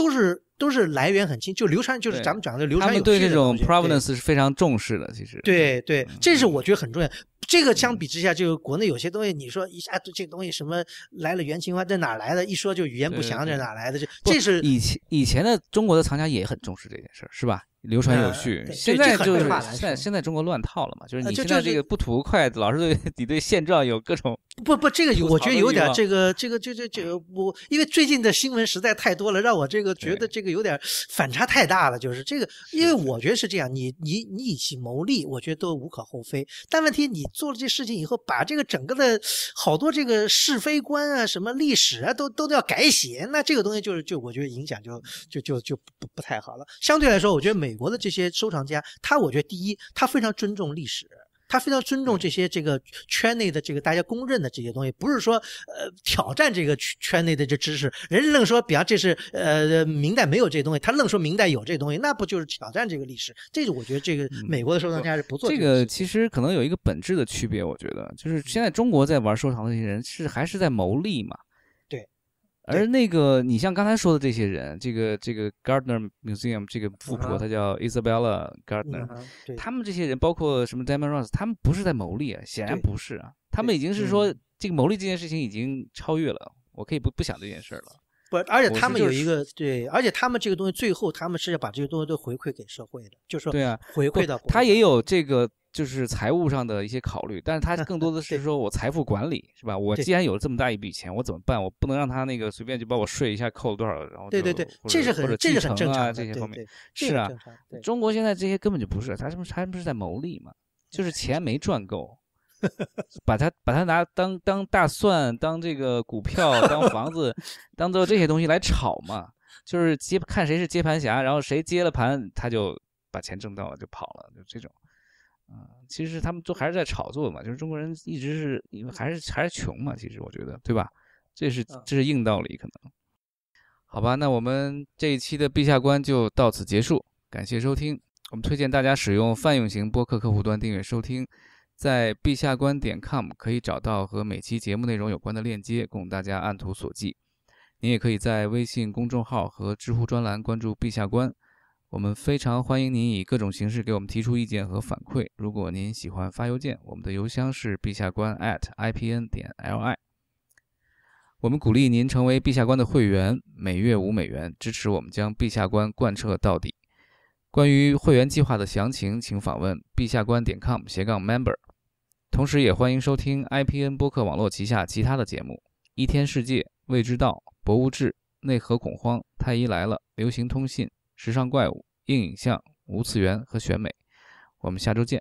都是都是来源很清，就流传就是咱们讲的流传。他们对这种 provenance 是
非常重视的，其实。
对对，这是我觉得很重要。这个相比之下，就国内有些东西，你说一下这东西什么来了原情花这哪来的？一说就语言不详，这哪来的？这这是
以前以前的中国的藏家也很重视这件事儿，是吧？流传有序，现在就是现现在中国乱套了嘛，就是你现在这个不吐不快，老是对你对现状有各种
不不，这个我觉得有点这个这个这这这 <laughs> 我因为最近的新闻实在太多了，让我这个觉得这个有点反差太大了，就是这个，因为我觉得是这样，你你你以其谋利，我觉得都无可厚非，但问题你做了这事情以后，把这个整个的好多这个是非观啊，什么历史啊，都都要改写，那这个东西就是就我觉得影响就就就就不不太好了。相对来说，我觉得美。美国的这些收藏家，他我觉得第一，他非常尊重历史，他非常尊重这些这个圈内的这个大家公认的这些东西，不是说呃挑战这个圈内的这知识。人家愣说，比方这是呃明代没有这东西，他愣说明代有这东西，那不就是挑战这个历史？这个我觉得这个美国的收藏家是不做这个。这个
其实可能有一个本质的区别，我觉得就是现在中国在玩收藏的这些人是还是在谋利嘛。而那个，你像刚才说的这些人，这个这个 Gardner Museum 这个富婆，她叫 Isabella Gardner，他们这些人，包括什么 Diamond Ross，他们不是在牟利，啊，显然不是啊，他们已经是说这个牟利这件事情已经超越了，我可以不不想这件事儿了。不，而且他们有一个对，
而且他们这个东西最后他们是要把这些东西都回馈给社会的，就是说，对啊，回馈到。他
也有这个就是财务上的一些考虑，但是他更多的是说我财富管理是吧？我既然有了这么大一笔钱，我怎么办？我不能让他那个随便就把我税一下扣了多少，然后对对对，这是很这是很正常这些方面是啊，中国现在这些根本就不是，他是不是还不是在谋利嘛？就是钱没赚够。<laughs> 把他把他拿当当大蒜，当这个股票，当房子，<laughs> 当做这些东西来炒嘛，就是接看谁是接盘侠，然后谁接了盘，他就把钱挣到了就跑了，就这种。啊，其实他们都还是在炒作嘛，就是中国人一直是，因为还是还是穷嘛，其实我觉得，对吧？这是这是硬道理，可能。好吧，那我们这一期的陛下观就到此结束，感谢收听。我们推荐大家使用泛用型播客客户端订阅收听。在陛下官点 com 可以找到和每期节目内容有关的链接，供大家按图索骥。您也可以在微信公众号和知乎专栏关注陛下官。我们非常欢迎您以各种形式给我们提出意见和反馈。如果您喜欢发邮件，我们的邮箱是陛下官 atipn 点 li。我们鼓励您成为陛下官的会员，每月五美元支持我们，将陛下官贯彻到底。关于会员计划的详情，请访问陛下官点 com 斜杠 member。同时，也欢迎收听 IPN 播客网络旗下其他的节目：一天世界、未知道、博物志、内核恐慌、太医来了、流行通信、时尚怪物、硬影像、无次元和选美。我们下周见。